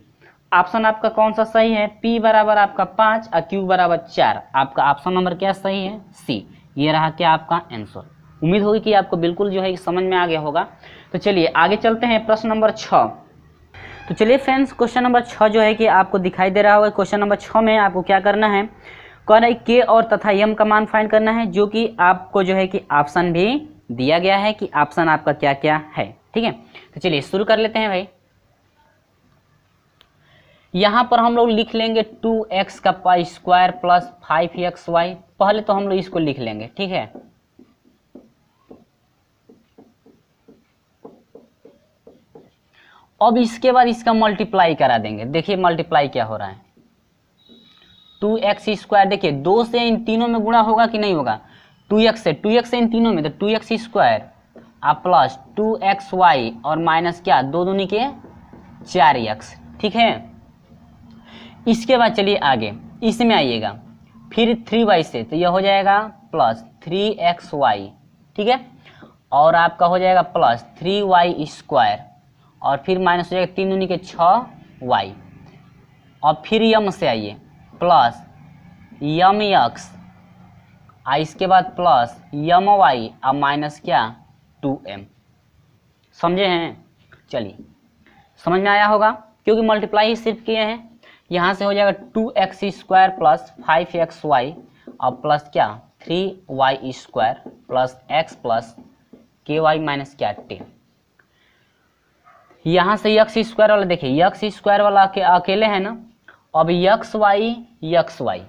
ऑप्शन आपका कौन सा सही है P बराबर आपका पाँच और Q बराबर चार आपका ऑप्शन नंबर क्या सही है C ये रहा क्या आपका आंसर उम्मीद होगी कि आपको बिल्कुल जो है समझ में आ गया होगा तो चलिए आगे चलते हैं प्रश्न नंबर छः तो चलिए फ्रेंड्स क्वेश्चन नंबर छः जो है कि आपको दिखाई दे रहा होगा क्वेश्चन नंबर छः में आपको क्या करना है कौन है के और तथा यम का मान फाइंड करना है जो कि आपको जो है कि ऑप्शन भी दिया गया है कि ऑप्शन आपका क्या क्या है ठीक है तो चलिए शुरू कर लेते हैं भाई यहाँ पर हम लोग लिख लेंगे टू एक्स का square plus five x y पहले तो हम लोग इसको लिख लेंगे ठीक है अब इसके बाद इसका मल्टीप्लाई करा देंगे देखिए मल्टीप्लाई क्या हो रहा है टू एक्स स्क्वायर देखिए दो से इन तीनों में गुणा होगा कि नहीं होगा टू एक्स से टू एक्स से इन तीनों में तो टू एक्स स्क्वायर आप प्लस टू एक्स वाई और माइनस क्या दो दूनी के चार एक्स ठीक है इसके बाद चलिए आगे इसमें आइएगा फिर थ्री वाई से तो यह हो जाएगा प्लस थ्री एक्स वाई ठीक है और आपका हो जाएगा प्लस थ्री वाई स्क्वायर और फिर माइनस हो जाएगा तीन दूनी के छः वाई और फिर यम से आइए प्लस यम यक्स आ इसके बाद प्लस यम वाई आ माइनस क्या टू एम समझे हैं चलिए समझ में आया होगा क्योंकि मल्टीप्लाई ही सिर्फ किए हैं यहाँ से हो जाएगा two x square plus five x y और प्लस क्या three y square plus x plus k y minus क्या टेन यहाँ से यक्स स्क्वायर वाला देखिए यक्स स्क्वायर वाला अकेले है ना अब यक्स वाई यक्स वाई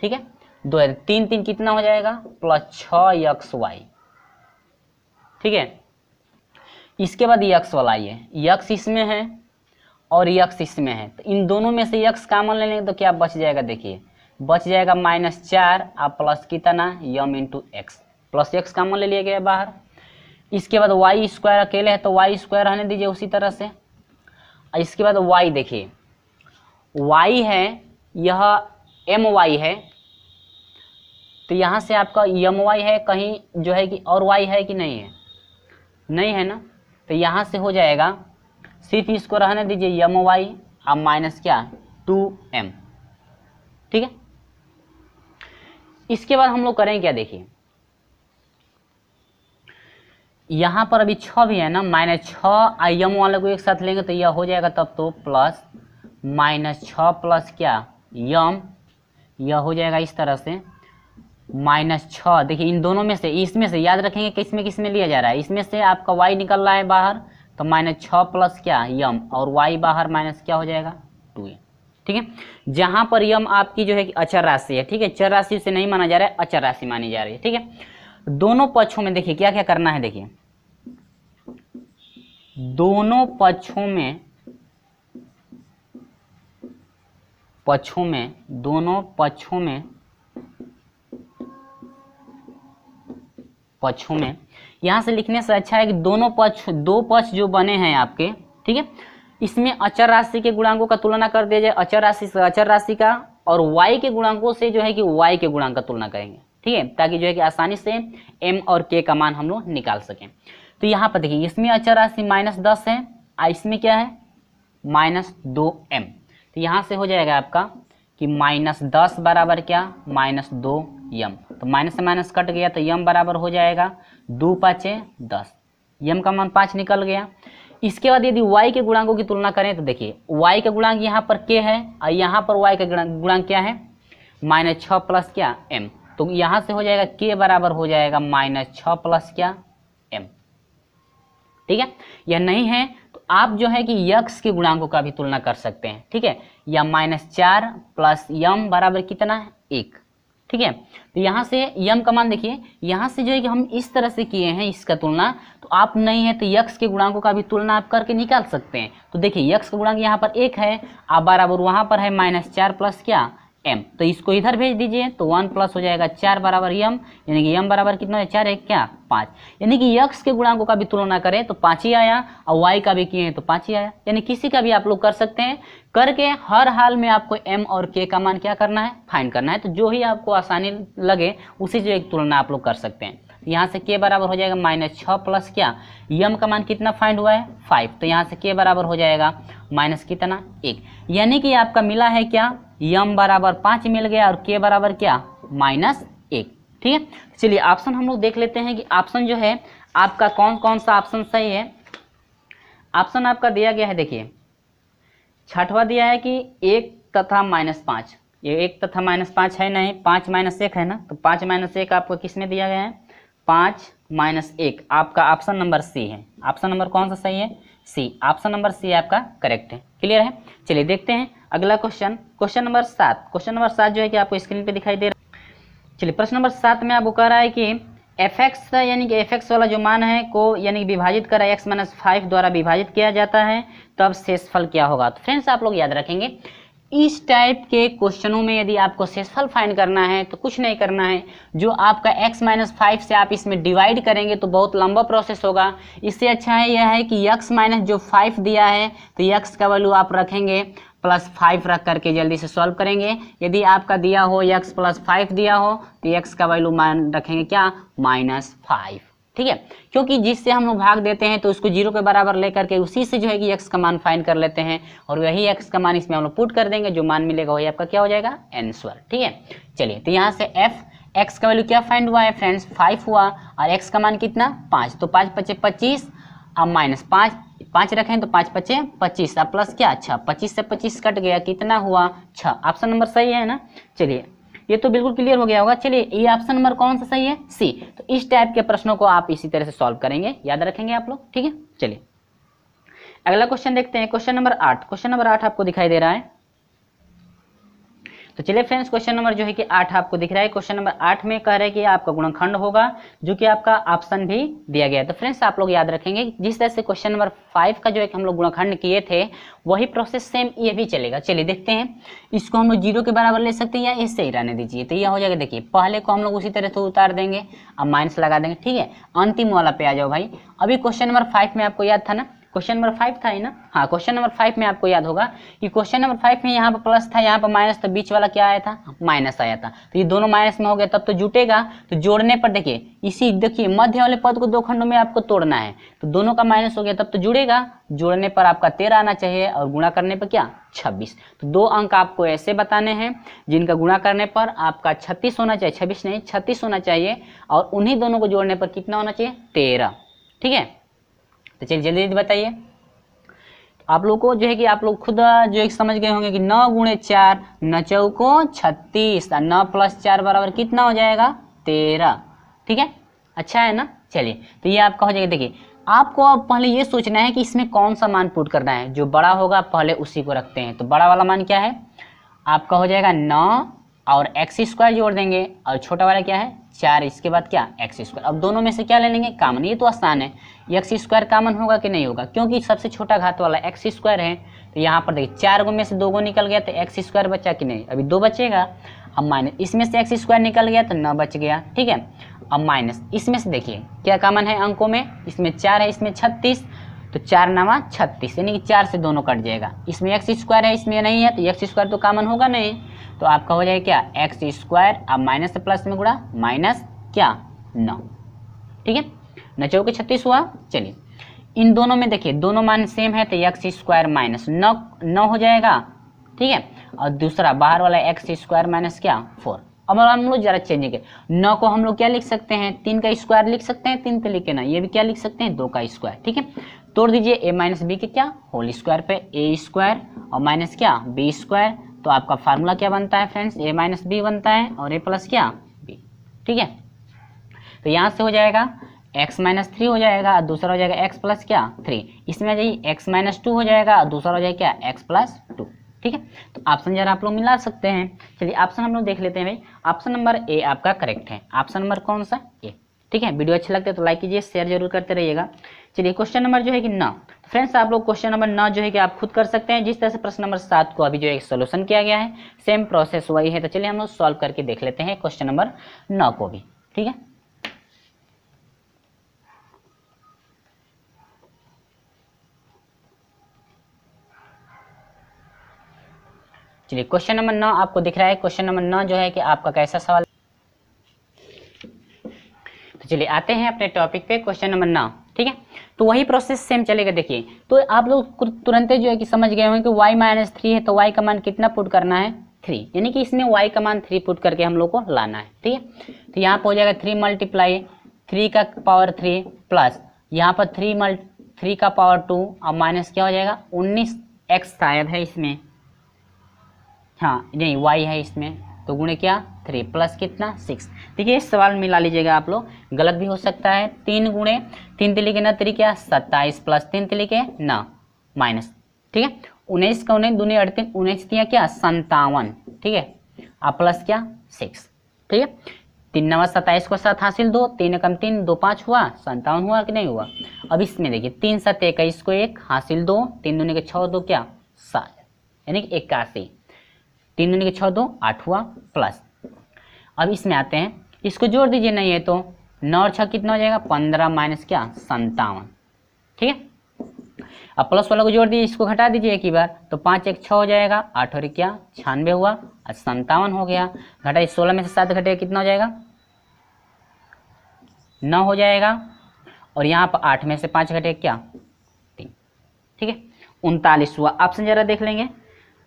ठीक है दो है तीन तीन कितना हो जाएगा प्लस छ यक्स वाई ठीक है इसके बाद यक्स वाला ये यक्स इसमें है और यक्स इसमें है तो इन दोनों में से यक्स कामन ले लेंगे तो क्या बच जाएगा देखिए बच जाएगा माइनस चार और प्लस कितना m into x plus x common ले लिया गया बाहर इसके बाद वाई स्क्वायर अकेले है तो वाई स्क्वायर रहने दीजिए उसी तरह से इसके बाद वाई देखिए वाई है यह एम वाई है तो यहाँ से आपका यम वाई है कहीं जो है कि और वाई है कि नहीं है नहीं है ना तो यहाँ से हो जाएगा सिर्फ इसको रहने दीजिए यम वाई अब माइनस क्या टू एम ठीक है इसके बाद हम लोग करें क्या देखिए यहाँ पर अभी छः भी है ना माइनस छः आई यम वाले को एक साथ लेंगे तो यह हो जाएगा तब तो प्लस माइनस छ प्लस क्या यम यह हो जाएगा इस तरह से माइनस छ देखिए इन दोनों में से इसमें से याद रखेंगे किस में किस में लिया जा रहा है इसमें से आपका वाई निकल रहा है बाहर तो माइनस छः प्लस क्या यम और वाई बाहर माइनस क्या हो जाएगा टू ठीक है जहाँ पर यम आपकी जो है कि अचर राशि है ठीक है चर राशि से नहीं माना जा रहा है अचर राशि मानी जा रही है ठीक है दोनों पक्षों में देखिए क्या क्या करना है देखिए दोनों पक्षों में पक्षों में दोनों पक्षों में पक्षों में यहाँ से लिखने से अच्छा है कि दोनों पक्ष दो पक्ष जो बने हैं आपके ठीक है इसमें अचर राशि के गुणांकों का तुलना कर दिया जाए अचर राशि से अचर राशि का और y के गुणांकों से जो है कि y के गुणांक का तुलना करेंगे ठीक है ताकि जो है कि आसानी से m और k का मान हम लोग निकाल सकें तो यहाँ पर देखिए इसमें अचर राशि माइनस दस है इसमें क्या है माइनस दो एम तो यहाँ से हो जाएगा आपका कि माइनस दस बराबर क्या माइनस दो यम तो माइनस से माइनस कट गया तो यम बराबर हो जाएगा दो पाँचे दस यम का मान पाँच निकल गया इसके बाद यदि y के गुणांकों की तुलना करें तो देखिए y का गुणांक यहाँ पर k है और यहाँ पर y का गुणांक क्या है माइनस छः प्लस क्या m तो यहाँ से हो जाएगा k बराबर हो जाएगा माइनस छः प्लस क्या m ठीक है यह नहीं है आप जो है कि यक्स के गुणांकों का भी तुलना कर सकते हैं ठीक है यम माइनस चार प्लस यम बराबर कितना है एक ठीक है तो यहाँ से यम का मान देखिए यहाँ से जो है कि हम इस तरह से किए हैं इसका तुलना तो आप नहीं है तो यक्स के गुणांकों का भी तुलना आप करके निकाल सकते हैं तो देखिए यक्स का गुणांक यहाँ पर एक है आप बराबर वहाँ पर है माइनस चार प्लस क्या एम तो इसको इधर भेज दीजिए तो वन प्लस हो जाएगा चार बराबर यम यानी कि यम बराबर कितना है चार है क्या पाँच यानी कि यक्स के गुणांकों का भी तुलना करें तो पाँच ही आया और वाई का भी किए हैं तो पाँच ही आया यानी किसी का भी आप लोग कर सकते हैं करके हर हाल में आपको एम और के का मान क्या करना है फाइन करना है तो जो ही आपको आसानी लगे उसी से एक तुलना आप लोग कर सकते हैं तो यहाँ से के बराबर हो जाएगा माइनस छः प्लस क्या यम का मान कितना फाइंड हुआ है फाइव तो यहाँ से के बराबर हो जाएगा माइनस कितना एक यानी कि आपका मिला है क्या यम बराबर पाँच मिल गया और के बराबर क्या माइनस एक ठीक है चलिए ऑप्शन हम लोग देख लेते हैं कि ऑप्शन जो है आपका कौन कौन सा ऑप्शन सही है ऑप्शन आपका दिया गया है देखिए छठवा दिया है कि एक तथा माइनस पाँच ये एक तथा माइनस पाँच है नहीं पाँच माइनस एक है ना तो पाँच माइनस एक आपको किस में दिया गया है पाँच माइनस एक आपका ऑप्शन नंबर सी है ऑप्शन नंबर कौन सा सही है सी ऑप्शन नंबर सी आपका करेक्ट है क्लियर है चलिए देखते हैं अगला क्वेश्चन क्वेश्चन नंबर सात क्वेश्चन नंबर सात जो है कि आपको स्क्रीन पे दिखाई दे रहा है चलिए प्रश्न नंबर सात में आपको कह रहा है कि एफ एक्स यानी कि एफ एक्स वाला जो मान है को यानी कि विभाजित करा एक्स माइनस फाइव द्वारा विभाजित किया जाता है तब फल क्या होगा तो फ्रेंड्स आप लोग याद रखेंगे इस टाइप के क्वेश्चनों में यदि आपको सेसफल फाइंड करना है तो कुछ नहीं करना है जो आपका x माइनस फाइव से आप इसमें डिवाइड करेंगे तो बहुत लंबा प्रोसेस होगा इससे अच्छा है यह है कि x माइनस जो फाइव दिया है तो x का वैल्यू आप रखेंगे प्लस फाइव रख करके जल्दी से सॉल्व करेंगे यदि आपका दिया हो यक्स प्लस फाइव दिया हो तो यक्स का वैल्यू मान रखेंगे क्या माइनस फाइव ठीक है क्योंकि जिससे हम लोग भाग देते हैं तो उसको जीरो के बराबर लेकर के उसी से जो है कि एक्स का मान फाइन कर लेते हैं और वही एक्स का मान इसमें हम लोग पुट कर देंगे जो मान मिलेगा वही आपका क्या हो जाएगा एंसर ठीक है चलिए तो यहाँ से एफ एक्स का वैल्यू क्या फाइंड हुआ है फ्रेंड्स फाइव हुआ और एक्स का मान कितना पाँच तो पाँच पच्चे पच्चीस अब माइनस पाँच पाँच रखें तो पाँच पच्चे पच्चीस अब प्लस क्या अच्छा पच्चीस से पच्चीस कट गया कितना हुआ छः ऑप्शन नंबर सही है ना चलिए ये तो बिल्कुल क्लियर हो गया होगा चलिए ये ऑप्शन नंबर कौन सा सही है सी तो इस टाइप के प्रश्नों को आप इसी तरह से सॉल्व करेंगे याद रखेंगे आप लोग ठीक है चलिए अगला क्वेश्चन देखते हैं क्वेश्चन नंबर आठ क्वेश्चन नंबर आठ आपको दिखाई दे रहा है तो चलिए फ्रेंड्स क्वेश्चन नंबर जो है कि आठ आपको दिख रहा है क्वेश्चन नंबर आठ में कह रहे हैं कि आपका गुणखंड होगा जो कि आपका ऑप्शन भी दिया गया है तो फ्रेंड्स आप लोग याद रखेंगे जिस तरह से क्वेश्चन नंबर फाइव का जो है हम लोग गुणखंड किए थे वही प्रोसेस सेम ये भी चलेगा चलिए देखते हैं इसको हम लोग जीरो के बराबर ले सकते हैं या इससे ही रहने दीजिए तो यह हो जाएगा देखिए पहले को हम लोग उसी तरह से उतार देंगे अब माइनस लगा देंगे ठीक है अंतिम वाला पे आ जाओ भाई अभी क्वेश्चन नंबर फाइव में आपको याद था ना क्वेश्चन नंबर फाइव था ना हाँ क्वेश्चन नंबर फाइव में आपको याद होगा कि क्वेश्चन नंबर फाइव में यहाँ पर प्लस था यहाँ पर माइनस था तो बीच वाला क्या आया था माइनस आया था तो ये दोनों माइनस में हो गया तब तो जुटेगा तो जोड़ने पर देखिए इसी देखिए मध्य वाले पद को दो खंडों में आपको तोड़ना है तो दोनों का माइनस हो गया तब तो जुड़ेगा जोड़ने पर आपका तेरह आना चाहिए और गुणा करने पर क्या छब्बीस तो दो अंक आपको ऐसे बताने हैं जिनका गुणा करने पर आपका छत्तीस होना चाहिए छब्बीस नहीं छत्तीस होना चाहिए और उन्हीं दोनों को जोड़ने पर कितना होना चाहिए तेरह ठीक है तो चलिए जल्दी जल्दी बताइए आप लोग को जो है कि आप लोग खुद जो है समझ गए होंगे कि नौ गुणे चार न चौको छत्तीस नौ प्लस चार बराबर कितना हो जाएगा तेरह ठीक है अच्छा है ना चलिए तो ये आपका हो जाएगा देखिए आपको अब पहले ये सोचना है कि इसमें कौन सा मान पुट करना है जो बड़ा होगा पहले उसी को रखते हैं तो बड़ा वाला मान क्या है आपका हो जाएगा नौ और एक्स स्क्वायर जोड़ देंगे और छोटा वाला क्या है चार इसके बाद क्या एक्स स्क्वायर अब दोनों में से क्या ले लेंगे कामन ये तो आसान है एक्स स्क्वायर कामन होगा कि नहीं होगा क्योंकि सबसे छोटा घात वाला एक्स स्क्वायर है तो यहाँ पर देखिए चार गो में से दो गो निकल गया तो एक्स स्क्वायर बचा कि नहीं अभी दो बचेगा अब माइनस इसमें से एक्स स्क्वायर निकल गया तो नौ बच गया ठीक है अब माइनस इसमें से देखिए क्या कामन है अंकों में इसमें चार है इसमें छत्तीस तो चार नवा छत्तीस यानी कि चार से दोनों कट जाएगा इसमें एक्स स्क्वायर है इसमें नहीं है तो एक्स स्क्वायर तो कॉमन होगा नहीं तो आपका हो जाएगा क्या एक्स स्क्वायर अब माइनस से प्लस में गुड़ा माइनस क्या नौ ठीक है न चौके छत्तीस हुआ चलिए इन दोनों में देखिए दोनों मान सेम है तो एक्स स्क्वायर माइनस नौ नौ हो जाएगा ठीक है और दूसरा बाहर वाला एक्स स्क्वायर माइनस क्या फोर अब हम लोग जरा चेंज करें नौ को हम लोग क्या लिख सकते हैं तीन का स्क्वायर लिख सकते हैं तीन पे लिखे ना ये भी क्या लिख सकते हैं दो का स्क्वायर ठीक है तोड़ दीजिए ए माइनस बी के क्या होल स्क्वायर पे ए स्क्वायर और माइनस क्या बी स्क्वायर तो आपका फार्मूला क्या बनता है फ्रेंड्स a माइनस बी बनता है और ए प्लस क्या b ठीक है तो यहाँ से हो जाएगा x माइनस थ्री हो जाएगा और दूसरा हो जाएगा x प्लस क्या थ्री इसमें आ जाइए x माइनस टू हो जाएगा और दूसरा हो जाएगा क्या x प्लस टू ठीक है तो ऑप्शन जरा आप लोग मिला सकते हैं चलिए ऑप्शन हम लोग देख लेते हैं भाई ऑप्शन नंबर ए आपका करेक्ट है ऑप्शन नंबर कौन सा ए ठीक है वीडियो अच्छा लगता है तो लाइक कीजिए शेयर जरूर करते रहिएगा चलिए क्वेश्चन नंबर जो है कि नौ फ्रेंड्स आप लोग क्वेश्चन नंबर नौ जो है कि आप खुद कर सकते हैं जिस तरह से प्रश्न नंबर सात को अभी जो है सोल्यूशन किया गया है सेम प्रोसेस वही है तो चलिए हम लोग सॉल्व करके देख लेते हैं क्वेश्चन नंबर नौ को भी ठीक है चलिए क्वेश्चन नंबर नौ आपको दिख रहा है क्वेश्चन नंबर नौ जो है कि आपका कैसा सवाल तो चलिए आते हैं अपने टॉपिक पे क्वेश्चन नंबर नौ तो वही प्रोसेस सेम चलेगा देखिए तो आप लोग तुरंत जो है कि समझ गए होंगे कि वाई माइनस थ्री है तो वाई का मान कितना पुट करना है थ्री यानी कि इसमें वाई का मान थ्री पुट करके हम लोग को लाना है ठीक है तो यहाँ पर हो जाएगा थ्री मल्टीप्लाई थ्री का पावर थ्री प्लस यहाँ पर थ्री मल्टी थ्री का पावर टू और माइनस क्या हो जाएगा उन्नीस एक्स शायद है इसमें हाँ नहीं वाई है इसमें तो गुणे क्या थ्री प्लस कितना सिक्स ठीक है सवाल मिला लीजिएगा आप लोग गलत भी हो सकता है तीन गुणे तीन तिली के न तरी क्या सत्ताईस प्लस तीन तिली के न माइनस ठीक है उन्नीस का उन्नीस दूनी अड़तीस उन्नीस दिया क्या संतावन ठीक है और प्लस क्या सिक्स ठीक है तीन नवा सत्ताईस को सात हासिल दो तीन कम तीन दो पाँच हुआ संतावन हुआ कि नहीं हुआ अब इसमें देखिए तीन सत इक्कीस को एक हासिल दो तीन दूनी के छः दो क्या सात यानी कि इक्यासी तीन दूनी के छः दो आठ हुआ प्लस अब इसमें आते हैं इसको जोड़ दीजिए नहीं है तो नौ और छः कितना हो जाएगा पंद्रह माइनस क्या संतावन ठीक है अब प्लस वाला को जोड़ दीजिए इसको घटा दीजिए एक ही बार तो पाँच एक छः हो जाएगा आठ और क्या छियानवे हुआ और संतावन हो गया घटाइए सोलह में से सात घटेगा कितना हो जाएगा नौ हो जाएगा और यहाँ पर आठ में से पाँच घटेगा क्या तीन ठीक है उनतालीस हुआ ऑप्शन ज़रा देख लेंगे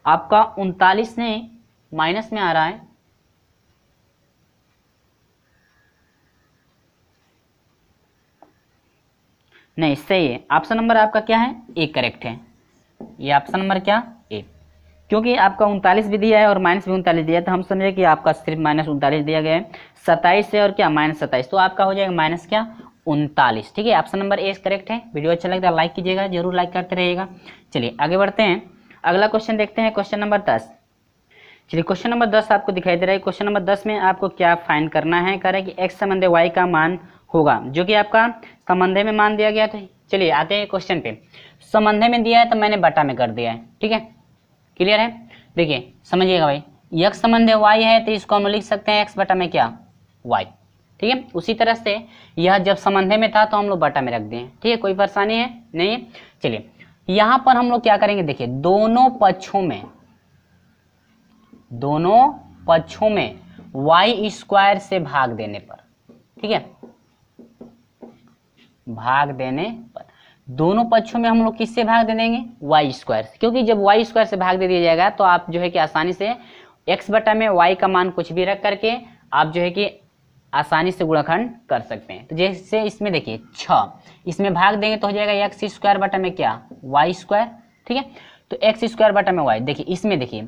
आपका उनतालीस ने माइनस में आ रहा है नहीं सही है ऑप्शन नंबर आपका क्या है ए करेक्ट है ये ऑप्शन नंबर क्या एक क्योंकि आपका उनतालीस भी दिया है और माइनस भी उनतालीस दिया तो हम समझे कि आपका सिर्फ माइनस उनतालीस दिया गया है सत्ताईस है और क्या माइनस सत्ताईस तो आपका हो जाएगा माइनस क्या उनतालीस ठीक है ऑप्शन नंबर ए करेक्ट है वीडियो अच्छा लगता है लाइक कीजिएगा जरूर लाइक करते रहिएगा चलिए आगे बढ़ते हैं अगला क्वेश्चन देखते हैं क्वेश्चन नंबर दस चलिए क्वेश्चन नंबर दस आपको दिखाई दे रहा है क्वेश्चन नंबर दस में आपको क्या फाइंड करना है कह रहे हैं कि एक्स संबंधे वाई का मान होगा जो कि आपका संबंधे में मान दिया गया था चलिए आते हैं क्वेश्चन पे संबंधे में दिया है तो मैंने बटा में कर दिया है ठीक है क्लियर है देखिए समझिएगा भाई यक्स संबंध वाई है तो इसको हम लिख सकते हैं एक्स बटा में क्या वाई ठीक है उसी तरह से यह जब संबंधे में था तो हम लोग बटा में रख दिए ठीक है कोई परेशानी है नहीं है चलिए यहां पर हम लोग क्या करेंगे देखिए दोनों पक्षों में दोनों पक्षों में वाई स्क्वायर से भाग देने पर ठीक है भाग देने पर दोनों पक्षों में हम लोग किससे भाग दे देंगे वाई स्क्वायर से क्योंकि जब वाई स्क्वायर से भाग दे दिया जाएगा तो आप जो है कि आसानी से एक्स बटा में वाई का मान कुछ भी रख करके आप जो है कि आसानी से गुणाखंड कर सकते हैं तो जैसे इसमें देखिए छ इसमें भाग देंगे तो हो जाएगा एक्स स्क्वायर बटा में क्या वाई स्क्वायर ठीक है तो एक्स स्क्वायर बटा में वाई देखिए इसमें देखिए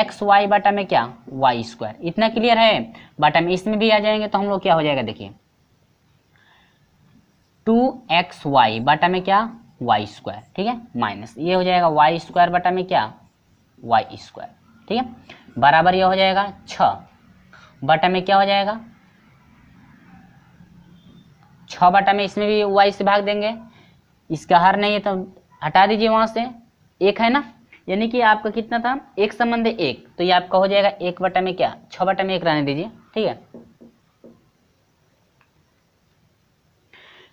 एक्स वाई बटा में क्या वाई स्क्वायर इतना क्लियर है बटा में इसमें भी आ जाएंगे तो हम लोग क्या हो जाएगा देखिए टू एक्स वाई बटा में क्या वाई स्क्वायर ठीक है माइनस ये हो जाएगा वाई स्क्वायर बटा में क्या वाई स्क्वायर ठीक है बराबर ये हो जाएगा छ बटा में क्या हो जाएगा छ बटा में इसमें भी वाई से भाग देंगे इसका हर नहीं है तो हटा दीजिए वहाँ से एक है ना यानी कि आपका कितना था एक संबंध है एक तो ये आपका हो जाएगा एक बटा में क्या छः बटा में एक रहने दीजिए ठीक है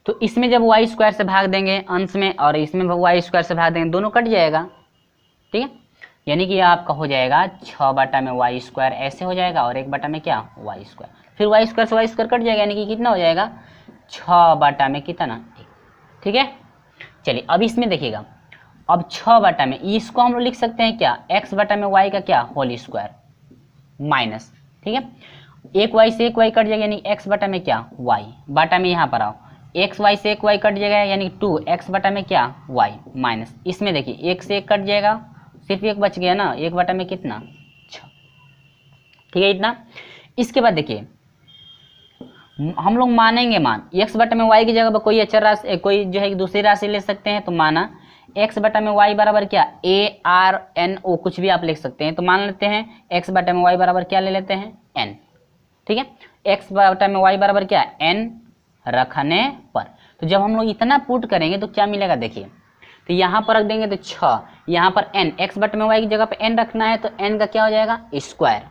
तो इसमें जब वाई स्क्वायर से भाग देंगे अंश में और इसमें वाई स्क्वायर से भाग देंगे दोनों कट जाएगा ठीक है यानी कि आपका हो जाएगा छः बटा में वाई स्क्वायर ऐसे हो जाएगा और एक बटा में क्या वाई स्क्वायर फिर वाई स्क्वायर से वाई स्क्वायर कट जाएगा यानी कि कितना हो जाएगा छः बटा में कितना ठीक है चलिए अब इसमें देखिएगा अब छः बटा में इसको हम लोग लिख सकते हैं क्या एक्स बटा में वाई का क्या होल स्क्वायर माइनस ठीक है एक वाई से एक वाई कट जाएगा यानी एक्स बटा में क्या वाई बटा में यहाँ पर आओ एक्स वाई से एक वाई कट जाएगा यानी टू एक्स बटा में क्या वाई माइनस इसमें देखिए एक से एक कट जाएगा सिर्फ एक बच गया ना एक बटा में कितना छ ठीक है इतना इसके बाद देखिए हम लोग मानेंगे मान एक्स बटा में वाई की जगह पर कोई अचर अच्छा राशि कोई जो है दूसरी राशि ले सकते हैं तो माना एक्स बटा में वाई बराबर क्या ए आर एन ओ कुछ भी आप लिख सकते हैं तो मान लेते हैं एक्स बटा में वाई बराबर क्या ले लेते हैं एन ठीक है एक्स बटा में वाई बराबर क्या एन रखने पर तो जब हम लोग इतना पुट करेंगे तो क्या मिलेगा देखिए तो यहाँ पर रख देंगे तो छः यहाँ पर एन एक्स बट में वाई की जगह पर एन रखना है तो एन का क्या हो जाएगा स्क्वायर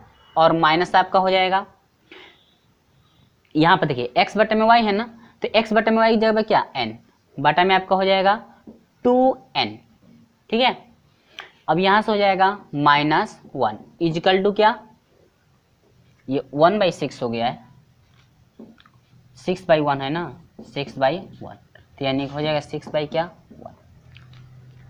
और माइनस आपका हो जाएगा यहाँ पर देखिए एक्स बटे में वाई है ना तो एक्स बटे में वाई की जगह क्या एन बटा में आपका हो जाएगा टू एन ठीक है अब यहाँ से हो जाएगा माइनस वन इजिकल टू क्या ये वन बाई सिक्स हो गया है सिक्स बाई वन है ना सिक्स बाई वन तो यानी हो जाएगा सिक्स बाई क्या वन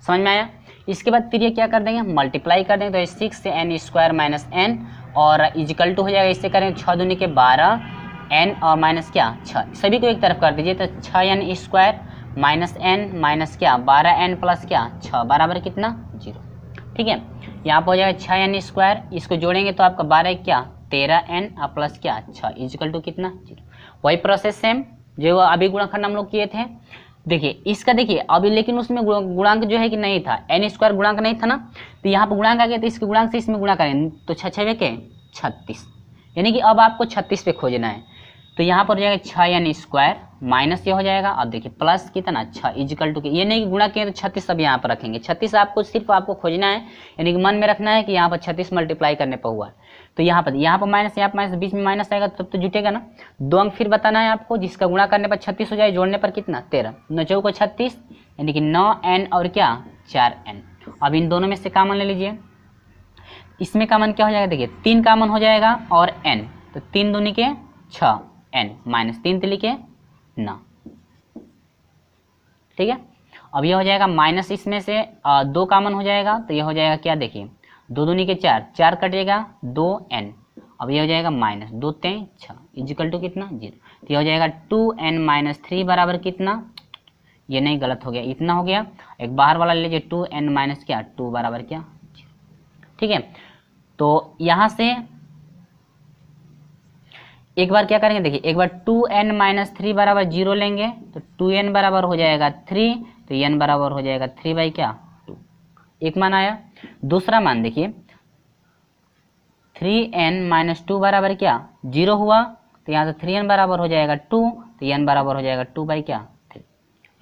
समझ में आया इसके बाद त्रिय क्या कर देंगे मल्टीप्लाई कर देंगे तो सिक्स से एन स्क्वायर माइनस एन और इजिकल टू हो जाएगा इससे करेंगे छः दूनी के बारह एन और माइनस क्या छः सभी को एक तरफ कर दीजिए तो छः n square minus n minus क्या बारह एन प्लस क्या छः बराबर कितना जीरो ठीक है यहाँ पर हो जाएगा छः एन स्क्वायर इसको जोड़ेंगे तो आपका बारह क्या तेरह एन और प्लस क्या छः इजिकल टू कितना जीरो वही प्रोसेस सेम जो अभी गुणाखंड हम लोग किए थे देखिए इसका देखिए अभी लेकिन उसमें गुणांक जो है कि नहीं था एन स्क्वायर गुणांक नहीं था ना तो यहाँ पर गुणांक आ गया तो इसके गुणांक से इसमें गुणा करें तो छः छः के छत्तीस यानी कि अब आपको छत्तीस पे खोजना है तो यहाँ पर हो जाएगा छः एन स्क्वायर माइनस ये हो जाएगा अब देखिए प्लस कितना छः इजिकल टू के ये नहीं कि गुणा किए तो छत्तीस अब यहाँ पर रखेंगे छत्तीस आपको सिर्फ आपको खोजना है यानी कि मन में रखना है कि यहाँ पर छत्तीस मल्टीप्लाई करने पर हुआ तो यहाँ पर यहाँ पर माइनस यहाँ पर माइनस बीच में माइनस आएगा तब तो जुटेगा ना दो अंक फिर बताना है आपको जिसका गुणा करने पर छत्तीस हो जाए जोड़ने पर कितना तेरह नौ चौ को छत्तीस यानी कि नौ एन और क्या चार एन अब इन दोनों में से कामन ले लीजिए इसमें कामन क्या हो जाएगा देखिए तीन कामन हो जाएगा और एन तो तीन दूनी के छः एन माइनस तीन तो लिखे न ठीक है अब ये हो जाएगा माइनस इसमें से आ, दो कामन हो जाएगा तो ये हो जाएगा क्या देखिए दो दूनी के चार चार कटेगा दो एन अब ये हो जाएगा माइनस दो तेन छः इजिकल टू कितना जीरो तो ये हो जाएगा टू एन माइनस थ्री बराबर कितना ये नहीं गलत हो गया इतना हो गया एक बाहर वाला ले लीजिए टू एन माइनस क्या टू बराबर क्या ठीक है तो यहाँ से एक बार क्या करेंगे देखिए एक बार टू एन माइनस थ्री बराबर जीरो लेंगे तो टू एन बराबर हो जाएगा थ्री तो एन बराबर हो जाएगा थ्री बाई क्या टू एक मान आया दूसरा मान देखिए थ्री एन माइनस टू बराबर क्या जीरो हुआ तो यहाँ से थ्री एन बराबर हो जाएगा टू तो एन बराबर हो जाएगा टू बाई क्या थ्री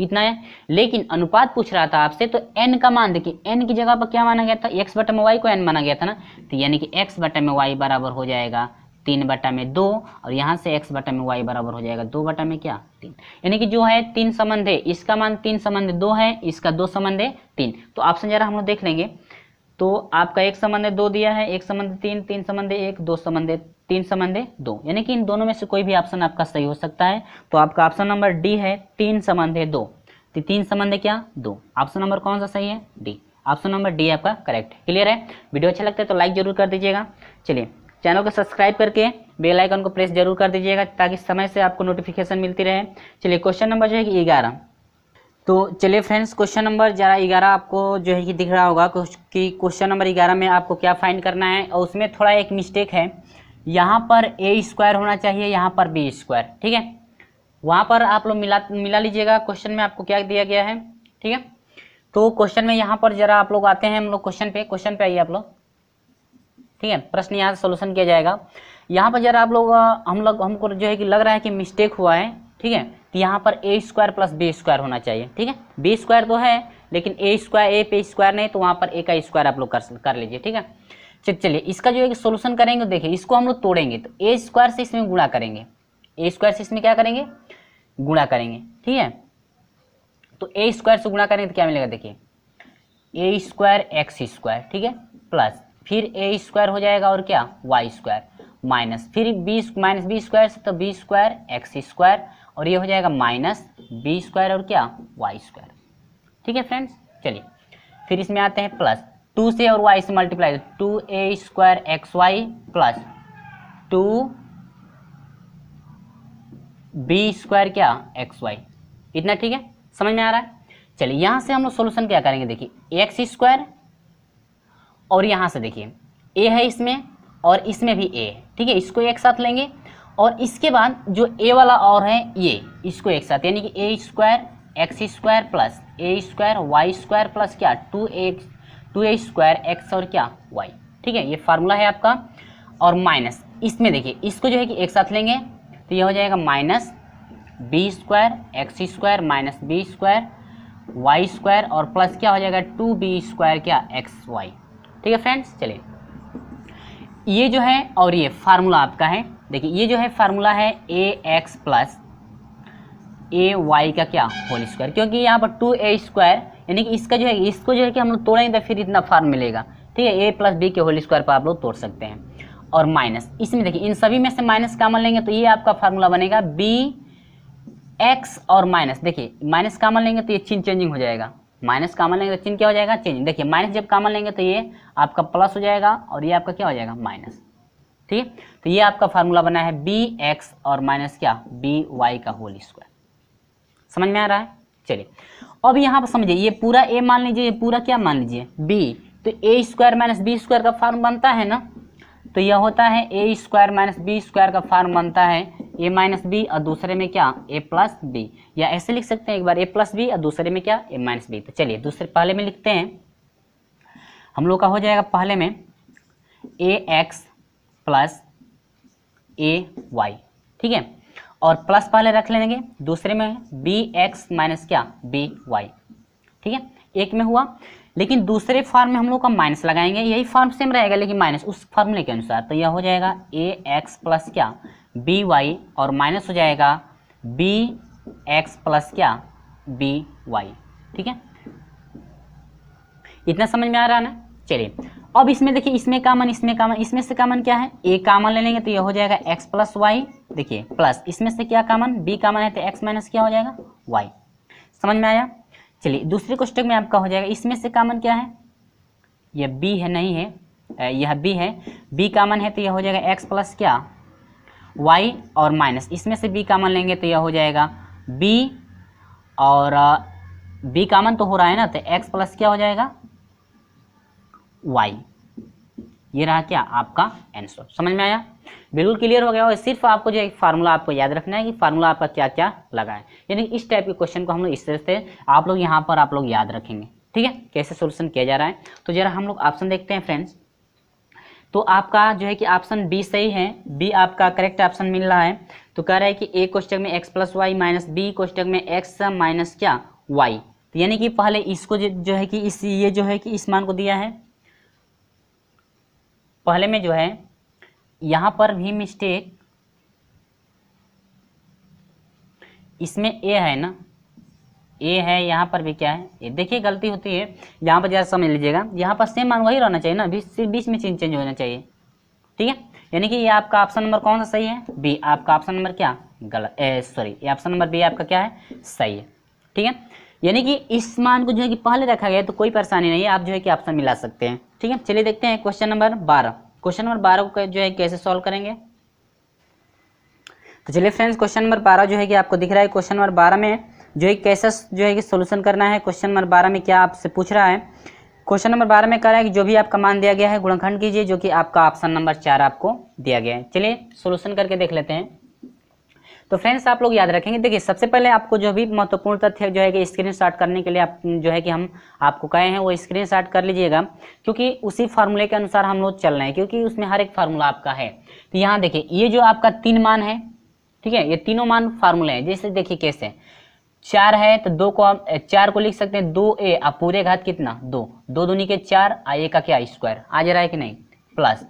इतना है लेकिन अनुपात पूछ रहा था आपसे तो एन का मान देखिए एन की जगह पर क्या माना गया था एक्स में वाई को एन माना गया था ना तो यानी कि एक्स बटे में वाई बराबर हो जाएगा तीन बटा में दो और यहाँ से एक्स बटा में वाई बराबर हो जाएगा दो बटा में क्या तीन यानी कि जो है तीन संबंध है इसका मान तीन संबंध दो है इसका दो संबंध है तीन तो ऑप्शन जरा हम लोग देख लेंगे तो आपका एक संबंध दो दिया है एक संबंध तीन तीन संबंध एक दो संबंध तीन संबंध दो यानी कि इन दोनों में से कोई भी ऑप्शन आपका सही हो सकता है तो आपका ऑप्शन नंबर डी है तीन संबंध दो तो तीन संबंध क्या दो ऑप्शन नंबर कौन सा सही है डी ऑप्शन नंबर डी आपका करेक्ट क्लियर है वीडियो अच्छा लगता है तो लाइक जरूर कर दीजिएगा चलिए चैनल को सब्सक्राइब करके बेल आइकन को प्रेस जरूर कर दीजिएगा ताकि समय से आपको नोटिफिकेशन मिलती रहे चलिए क्वेश्चन नंबर जो है कि ग्यारह तो चलिए फ्रेंड्स क्वेश्चन नंबर ग्यारह ग्यारह आपको जो है कि दिख रहा होगा कि क्वेश्चन नंबर ग्यारह में आपको क्या फाइंड करना है और उसमें थोड़ा एक मिस्टेक है यहाँ पर ए स्क्वायर होना चाहिए यहाँ पर बी स्क्वायर ठीक है वहाँ पर आप लोग मिला मिला लीजिएगा क्वेश्चन में आपको क्या दिया गया है ठीक है तो क्वेश्चन में यहाँ पर जरा आप लोग आते हैं हम लोग क्वेश्चन पे क्वेश्चन पे आइए आप लोग ठीक है प्रश्न यहाँ से सोल्यूशन किया जाएगा यहाँ पर जरा आप लोग हम लोग हमको जो है कि लग रहा है कि मिस्टेक हुआ है ठीक है तो यहाँ पर a square plus b square होना चाहिए ठीक है बी स्क्वायर तो है लेकिन ए स्क्वायर ए पे स्क्वायर नहीं तो वहाँ पर ए का स्क्वायर आप लोग कर कर लीजिए ठीक है चल चलिए इसका जो है सोल्यूशन करेंगे देखिए इसको हम लोग तोड़ेंगे तो ए स्क्वायर से इसमें गुणा करेंगे ए स्क्वायर से इसमें क्या करेंगे गुणा करेंगे ठीक है तो ए स्क्वायर से गुणा करेंगे तो क्या मिलेगा देखिए ए स्क्वायर एक्स स्क्वायर ठीक है प्लस फिर ए स्क्वायर हो जाएगा और क्या वाई स्क्वायर माइनस फिर बी माइनस बी स्क्वायर से तो बी स्क्वायर एक्स स्क्वायर और ये हो जाएगा माइनस बी स्क्वायर और क्या वाई स्क्वायर ठीक है फ्रेंड्स चलिए फिर इसमें आते हैं प्लस टू से और वाई से multiply two a square x y plus two b square क्या एक्स वाई इतना ठीक है समझ में आ रहा है चलिए यहाँ से हम लोग सोल्यूशन क्या करेंगे देखिए एक्स स्क्वायर और यहाँ से देखिए ए है इसमें और इसमें भी ए है ठीक है इसको एक साथ लेंगे और इसके बाद जो ए वाला और है ये इसको एक साथ यानी कि a square x square plus a square y square plus क्या two x two a square x और क्या वाई ठीक है ये फार्मूला है आपका और माइनस इसमें देखिए इसको जो है कि एक साथ लेंगे तो यह हो जाएगा minus b square x square minus b square y square और प्लस क्या हो जाएगा टू बी स्क्वायर क्या एक्स वाई ठीक है फ्रेंड्स चलिए ये जो है और ये फार्मूला आपका है देखिए ये जो है फार्मूला है ए एक्स प्लस ए वाई का क्या होल स्क्वायर क्योंकि यहाँ पर टू ए स्क्वायर यानी कि इसका जो है इसको जो है कि हम लोग तोड़ेंगे तो फिर इतना फार्म मिलेगा ठीक है ए प्लस बी के होल स्क्वायर पर आप लोग तोड़ सकते हैं और माइनस इसमें देखिए इन सभी में से माइनस कामन लेंगे तो ये आपका फार्मूला बनेगा बी एक्स और माइनस देखिए माइनस कामन लेंगे तो ये चिन्ह चेंजिंग हो जाएगा माइनस कामन लेंगे तो चिन्ह क्या हो जाएगा चेंज देखिए माइनस जब कामन लेंगे तो ये आपका प्लस हो जाएगा और ये आपका क्या हो जाएगा माइनस ठीक है तो ये आपका फार्मूला बना है बी एक्स और माइनस क्या बी वाई का होल स्क्वायर समझ में आ रहा है चलिए अब यहाँ पर समझिए ये पूरा ए मान लीजिए ये पूरा क्या मान लीजिए बी तो a square minus b square का फॉर्म बनता है ना तो यह होता है a square minus b square का फार्म बनता है ए माइनस बी और दूसरे में क्या ए प्लस बी या ऐसे लिख सकते हैं एक बार ए प्लस बी और दूसरे में क्या ए माइनस बी तो चलिए दूसरे पहले में लिखते हैं हम लोग का हो जाएगा पहले में a x plus a y ठीक है और प्लस पहले रख लेंगे दूसरे में बी एक्स माइनस क्या बी वाई ठीक है एक में हुआ लेकिन दूसरे फॉर्म में हम लोग का माइनस लगाएंगे यही फॉर्म सेम रहेगा लेकिन माइनस उस फॉर्मूले के अनुसार तो यह हो जाएगा ए एक्स प्लस क्या बी वाई और माइनस हो जाएगा बी एक्स प्लस क्या बी वाई ठीक है इतना समझ में आ रहा है ना चलिए अब इसमें देखिए इसमें कामन इसमें कामन इसमें से कामन क्या है ए कामन ले लेंगे तो यह हो जाएगा एक्स प्लस वाई देखिए प्लस इसमें से क्या कामन बी कामन है तो एक्स माइनस क्या हो जाएगा वाई समझ में आया चलिए दूसरे क्वेश्चन में आपका हो जाएगा इसमें से कामन क्या है यह बी है नहीं है यह बी है बी कामन है तो यह हो जाएगा एक्स प्लस क्या वाई और माइनस इसमें से बी कामन लेंगे तो यह हो जाएगा बी और बी कामन तो हो रहा है ना तो एक्स प्लस क्या हो जाएगा वाई ये रहा क्या आपका आंसर समझ में आया बिल्कुल क्लियर हो गया और सिर्फ आपको जो है फार्मूला आपको याद रखना है कि फार्मूला आपका क्या क्या लगा है यानी इस टाइप के क्वेश्चन को हम लोग इस तरह से आप लोग यहाँ पर आप लोग याद रखेंगे ठीक है कैसे सोल्यूशन किया जा रहा है तो जरा हम लोग ऑप्शन देखते हैं फ्रेंड्स तो आपका जो है कि ऑप्शन बी सही है बी आपका करेक्ट ऑप्शन मिल रहा है तो कह रहा है कि ए क्वेश्चन में x plus y minus B question में एक्स माइनस क्या वाई तो यानी कि पहले इसको जो है कि इस ये जो है कि इस मान को दिया है पहले में जो है यहां पर भी मिस्टेक इसमें ए है ना ए है यहाँ पर भी क्या है ये देखिए गलती होती है यहाँ पर ज़रा समझ लीजिएगा यहाँ पर सेम मान वही रहना चाहिए ना बीच बीच में चीज चेंज होना चाहिए ठीक है यानी कि ये आपका ऑप्शन नंबर कौन सा सही है बी आपका ऑप्शन नंबर क्या गलत सॉरी ये ऑप्शन नंबर बी आपका क्या है सही है ठीक है यानी कि इस मान को जो है कि पहले रखा गया तो कोई परेशानी नहीं है आप जो है कि ऑप्शन मिला सकते हैं ठीक है चलिए देखते हैं क्वेश्चन नंबर बारह क्वेश्चन नंबर बारह को जो है कैसे सॉल्व करेंगे तो चलिए फ्रेंड्स क्वेश्चन नंबर बारह जो है कि आपको दिख रहा है क्वेश्चन नंबर बारह में जो है कैसे जो है कि सोल्यूशन करना है क्वेश्चन नंबर बारह में क्या आपसे पूछ रहा है क्वेश्चन नंबर बारह में कह रहा है कि जो भी आपका मान दिया गया है गुणखंड कीजिए जो कि आपका ऑप्शन नंबर चार आपको दिया गया है चलिए सोल्यूशन करके देख लेते हैं तो फ्रेंड्स आप लोग याद रखेंगे देखिए सबसे पहले आपको जो भी महत्वपूर्ण तथ्य जो है कि स्क्रीन करने के लिए आप जो है कि हम आपको कहे हैं वो स्क्रीन कर लीजिएगा क्योंकि उसी फार्मूले के अनुसार हम लोग चल रहे हैं क्योंकि उसमें हर एक फार्मूला आपका है तो यहाँ देखिए ये जो आपका तीन मान है ठीक है ये तीनों मान फार्मूले हैं जैसे देखिए कैसे चार है तो दो को आप चार को लिख सकते हैं दो ए आप पूरे घात कितना दो दो दूनी के चार आ ए का क्या स्क्वायर आ जा रहा है कि नहीं प्लस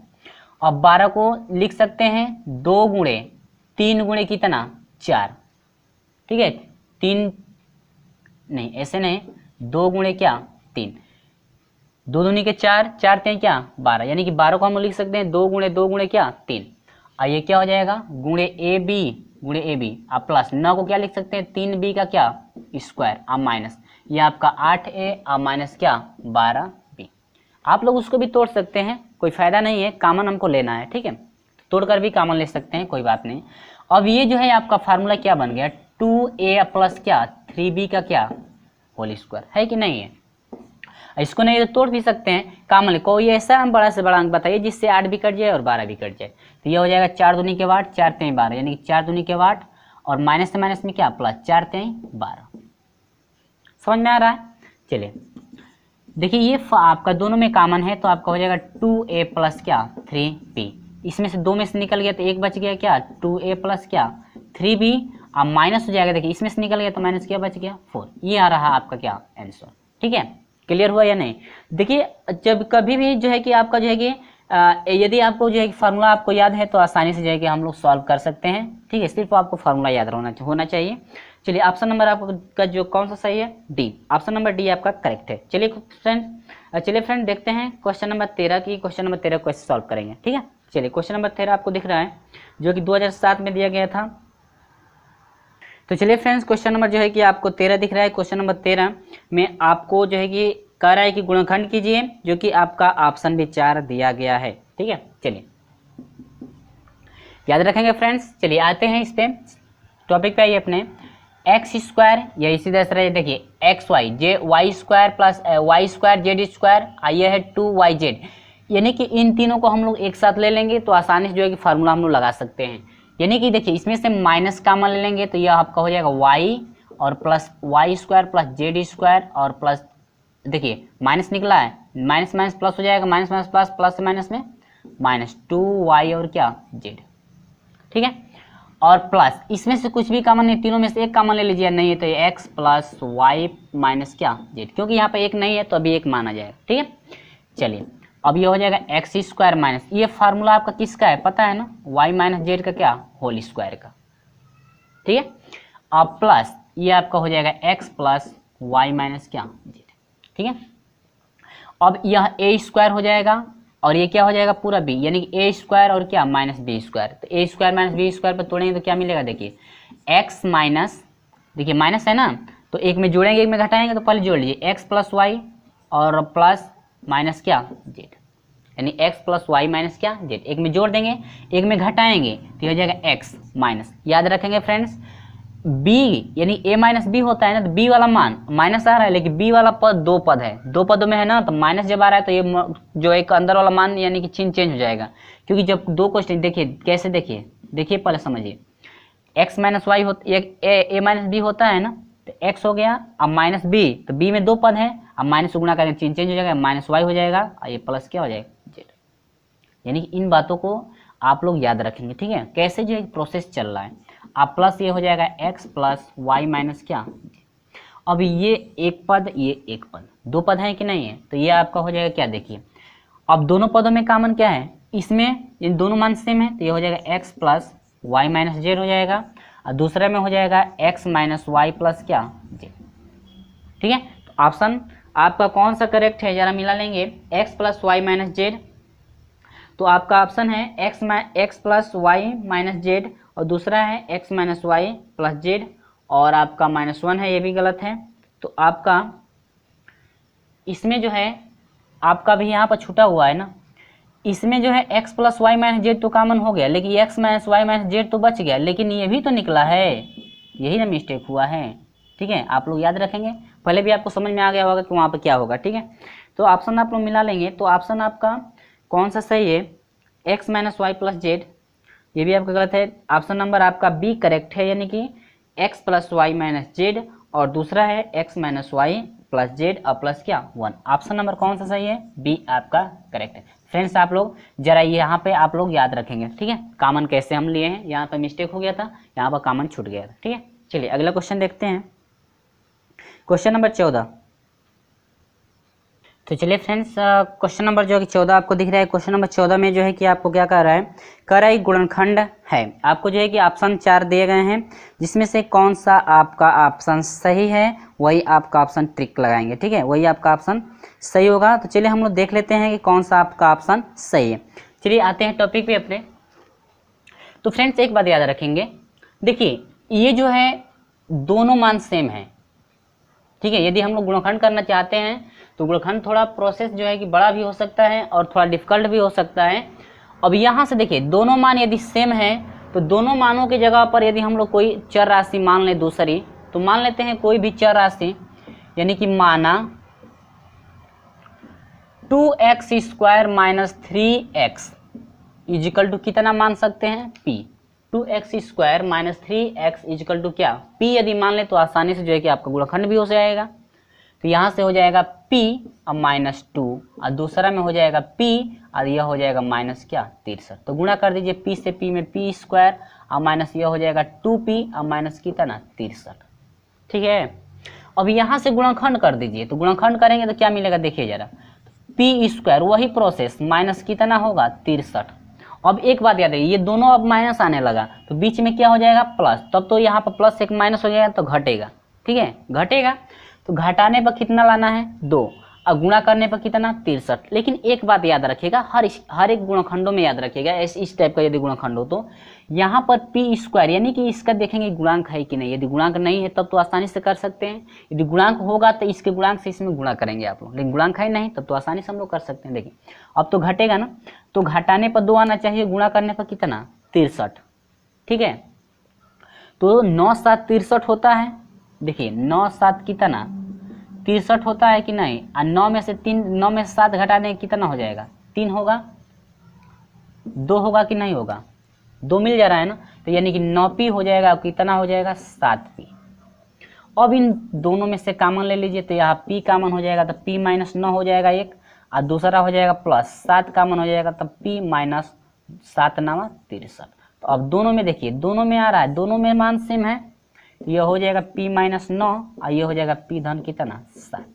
अब बारह को लिख सकते हैं दो गुणे तीन गुणे कितना चार ठीक है तीन नहीं ऐसे नहीं दो गुणे क्या तीन दो दूनी के चार चार तीन क्या बारह यानी कि बारह को हम लिख सकते हैं दो गुणे दो गुणे क्या तीन और ये क्या हो जाएगा गुणे ए बी गुणे ए बी आप प्लस नौ को क्या लिख सकते हैं तीन बी का क्या स्क्वायर आप माइनस ये आपका आठ ए और माइनस क्या बारह बी आप लोग उसको भी तोड़ सकते हैं कोई फ़ायदा नहीं है कामन हमको लेना है ठीक है तोड़कर भी कामन ले सकते हैं कोई बात नहीं अब ये जो है आपका फार्मूला क्या बन गया टू ए प्लस क्या थ्री बी का क्या होल स्क्वायर है कि नहीं है इसको नहीं तो तोड़ भी सकते हैं कामल कोई ऐसा हम बड़ा से बड़ा अंक बताइए जिससे आठ भी कट जाए और बारह भी कट जाए तो ये हो जाएगा चार दुनी के वाट चार तेई बारह यानी कि चार दुनी के वाट और माइनस से माइनस में क्या प्लस चार तेई बारह समझ में आ रहा है चलिए देखिए ये आपका दोनों में कामन है तो आपका हो जाएगा टू ए प्लस क्या थ्री पी इसमें से दो में से निकल गया तो एक बच गया क्या टू ए प्लस क्या थ्री बी अब माइनस हो जाएगा देखिए इसमें से निकल गया तो माइनस क्या बच गया फोर ये आ रहा आपका क्या आंसर ठीक है क्लियर हुआ या नहीं देखिए जब कभी भी जो है कि आपका जो है कि यदि आपको जो है कि फार्मूला आपको याद है तो आसानी से जो है कि हम लोग सॉल्व कर सकते हैं ठीक है सिर्फ आपको फार्मूला याद रहना होना चाहिए चलिए ऑप्शन नंबर आपका जो कौन सा सही है डी ऑप्शन नंबर डी आपका करेक्ट है चलिए फ्रेंड चलिए फ्रेंड देखते हैं क्वेश्चन नंबर तेरह की क्वेश्चन नंबर तेरह को सॉल्व करेंगे ठीक है चलिए क्वेश्चन नंबर तेरह आपको दिख रहा है जो कि 2007 में दिया गया था तो चलिए फ्रेंड्स क्वेश्चन नंबर जो है कि आपको तेरह दिख रहा है क्वेश्चन नंबर तेरह में आपको जो है कि कह रहा है कि गुणखंड कीजिए जो कि आपका ऑप्शन भी चार दिया गया है ठीक है चलिए याद रखेंगे फ्रेंड्स चलिए आते हैं इस पर टॉपिक पे आइए अपने एक्स स्क्वायर या इसी तरह से देखिए x y z y square plus y square z square आइए है टू वाई जेड यानी कि इन तीनों को हम लोग एक साथ ले लेंगे तो आसानी से जो है कि फार्मूला हम लोग लगा सकते हैं यानी कि देखिए इसमें से माइनस कामन ले लेंगे तो यह आपका हो जाएगा वाई और plus y square plus z square और प्लस देखिए माइनस निकला है माइनस माइनस प्लस हो जाएगा minus minus plus plus minus में माइनस टू वाई और क्या जेड ठीक है और प्लस इसमें से कुछ भी कॉमन है तीनों में से एक कॉमन ले लीजिए नहीं है तो एक्स प्लस वाई माइनस क्या जेड क्योंकि यहाँ पर एक नहीं है तो अभी एक माना जाएगा ठीक है चलिए अब ये हो जाएगा एक्स स्क्वायर माइनस ये फार्मूला आपका किसका है पता है ना वाई माइनस जेड का क्या होल स्क्वायर का ठीक है अब प्लस ये आपका हो जाएगा एक्स प्लस वाई माइनस क्या जेड ठीक है अब यह ए स्क्वायर हो जाएगा और ये क्या हो जाएगा पूरा बी यानी कि ए स्क्वायर और क्या माइनस बी स्क्वायर तो a square minus b square पर तोड़ेंगे तो क्या मिलेगा देखिए एक्स माइनस देखिए माइनस है ना तो एक में जोड़ेंगे एक में घटाएंगे तो पहले जोड़ लीजिए एक्स प्लस वाई और प्लस माइनस क्या जेड यानी एक्स प्लस वाई माइनस क्या जेड एक में जोड़ देंगे एक में घटाएंगे तो यह हो जाएगा एक्स माइनस याद रखेंगे फ्रेंड्स बी यानी ए माइनस बी होता है ना तो बी वाला मान माइनस आ रहा है लेकिन बी वाला पद दो पद है दो पदों में है ना तो माइनस जब आ रहा है तो ये जो एक अंदर वाला मान यानी कि चिन्ह चेंज हो जाएगा क्योंकि जब दो क्वेश्चन देखिए कैसे देखिए देखिए पहले समझिए एक्स माइनस वाई होता ए माइनस बी होता है ना तो एक्स हो गया अब माइनस बी तो बी में दो पद हैं अब माइनस उगना करेंगे चेंज चेंज हो जाएगा माइनस वाई हो जाएगा और ये प्लस क्या हो जाएगा जेड यानी कि इन बातों को आप लोग याद रखेंगे ठीक है कैसे जो प्रोसेस चल रहा है अब प्लस ये हो जाएगा एक्स प्लस वाई माइनस क्या अब ये एक पद ये एक पद दो पद हैं कि नहीं है तो ये आपका हो जाएगा क्या देखिए अब दोनों पदों में कामन क्या है इसमें इन दोनों मान सेम है तो ये हो जाएगा x plus y minus z हो जाएगा और दूसरे में हो जाएगा एक्स माइनस वाई प्लस क्या जे ठीक है तो ऑप्शन आपका कौन सा करेक्ट है जरा मिला लेंगे x plus y minus z तो आपका ऑप्शन है x x plus y minus z और दूसरा है x minus y plus z और आपका माइनस वन है ये भी गलत है तो आपका इसमें जो है आपका भी यहाँ पर छूटा हुआ है ना इसमें जो है x plus y minus z तो कॉमन हो गया लेकिन x minus y minus z तो बच गया लेकिन ये भी तो निकला है यही ना मिस्टेक हुआ है ठीक है आप लोग याद रखेंगे पहले भी आपको समझ में आ गया होगा कि वहाँ पर क्या होगा ठीक है तो ऑप्शन आप लोग मिला लेंगे तो ऑप्शन आपका कौन सा सही है x minus y plus z ये भी आपका गलत है ऑप्शन नंबर आपका बी करेक्ट है यानी कि x plus y minus z और दूसरा है x minus y plus z और प्लस क्या वन ऑप्शन नंबर कौन सा सही है बी आपका करेक्ट है फ्रेंड्स आप लोग जरा यहाँ पे आप लोग याद रखेंगे ठीक है कामन कैसे हम लिए हैं यहाँ पर मिस्टेक हो गया था यहाँ पर कामन छूट गया था ठीक है चलिए अगला क्वेश्चन देखते हैं क्वेश्चन नंबर चौदह तो चलिए फ्रेंड्स क्वेश्चन नंबर जो है चौदह आपको दिख रहा है क्वेश्चन नंबर चौदह में जो है कि आपको क्या कह रहा है करई गुणनखंड है आपको जो है कि ऑप्शन चार दिए गए हैं जिसमें से कौन सा आपका ऑप्शन सही है वही आपका ऑप्शन ट्रिक लगाएंगे ठीक है वही आपका ऑप्शन सही होगा तो चलिए हम लोग देख लेते हैं कि कौन सा आपका ऑप्शन सही है चलिए आते हैं टॉपिक पे अपने तो फ्रेंड्स एक बात याद रखेंगे देखिए ये जो है दोनों मान सेम है ठीक है यदि हम लोग गुणखंड करना चाहते हैं तो गुणखंड थोड़ा प्रोसेस जो है कि बड़ा भी हो सकता है और थोड़ा डिफिकल्ट भी हो सकता है अब यहाँ से देखिए दोनों मान यदि सेम है तो दोनों मानों के जगह पर यदि हम लोग कोई चर राशि मान लें दूसरी तो मान लेते हैं कोई भी चर राशि यानी कि माना two x square minus three x equal to कितना मान सकते हैं p two x square minus three x equal two क्या पी यदि मान लें तो आसानी से जो है कि आपका गुणखंड भी हो जाएगा तो यहाँ से हो जाएगा पी और माइनस टू और दूसरा में हो जाएगा पी और यह हो जाएगा माइनस क्या तिरसठ तो गुणा कर दीजिए पी से पी में पी स्क्वायर और माइनस यह हो जाएगा टू पी और माइनस कितना तिरसठ ठीक है अब यहाँ से गुणाखंड कर दीजिए तो गुणाखंड करेंगे तो क्या मिलेगा देखिए जरा पी स्क्वायर वही प्रोसेस माइनस कितना होगा तिरसठ अब एक बात याद रखिए ये दोनों अब माइनस आने लगा तो बीच में क्या हो जाएगा प्लस तब तो यहाँ पर प्लस एक माइनस हो जाएगा तो घटेगा ठीक है घटेगा तो घटाने पर कितना लाना है दो और गुणा करने पर कितना तिरसठ लेकिन एक बात याद रखिएगा हर हर एक गुणखंडों में याद रखिएगा इस इस टाइप का यदि गुणखंड हो तो यहाँ पर पी स्क्वायर यानी कि इसका देखेंगे गुणांक है कि नहीं यदि गुणांक नहीं है तब तो आसानी से कर सकते हैं यदि गुणांक होगा तो इसके गुणांक से इसमें गुणा करेंगे आप लोग लेकिन गुणांक है नहीं तब तो आसानी से हम लोग कर सकते हैं देखिए अब तो घटेगा ना तो घटाने पर दो आना चाहिए गुणा करने पर कितना तिरसठ ठीक है तो नौ सात तिरसठ होता है देखिए नौ सात कितना तिरसठ होता है कि नहीं और नौ में से तीन नौ में से सात घटाने कितना हो जाएगा तीन होगा दो होगा कि नहीं होगा दो मिल जा रहा है ना तो यानी कि नौ पी हो जाएगा कितना हो जाएगा सात पी अब इन दोनों में से कामन ले लीजिए तो यहाँ पी कामन हो जाएगा तो पी माइनस नौ हो जाएगा एक और दूसरा हो जाएगा प्लस सात कामन हो जाएगा तो पी माइनस सात नवा तिरसठ तो अब दोनों में देखिए दोनों में आ रहा है दोनों में मान सेम है ये हो जाएगा पी माइनस नौ और ये हो जाएगा पी धन कितना सात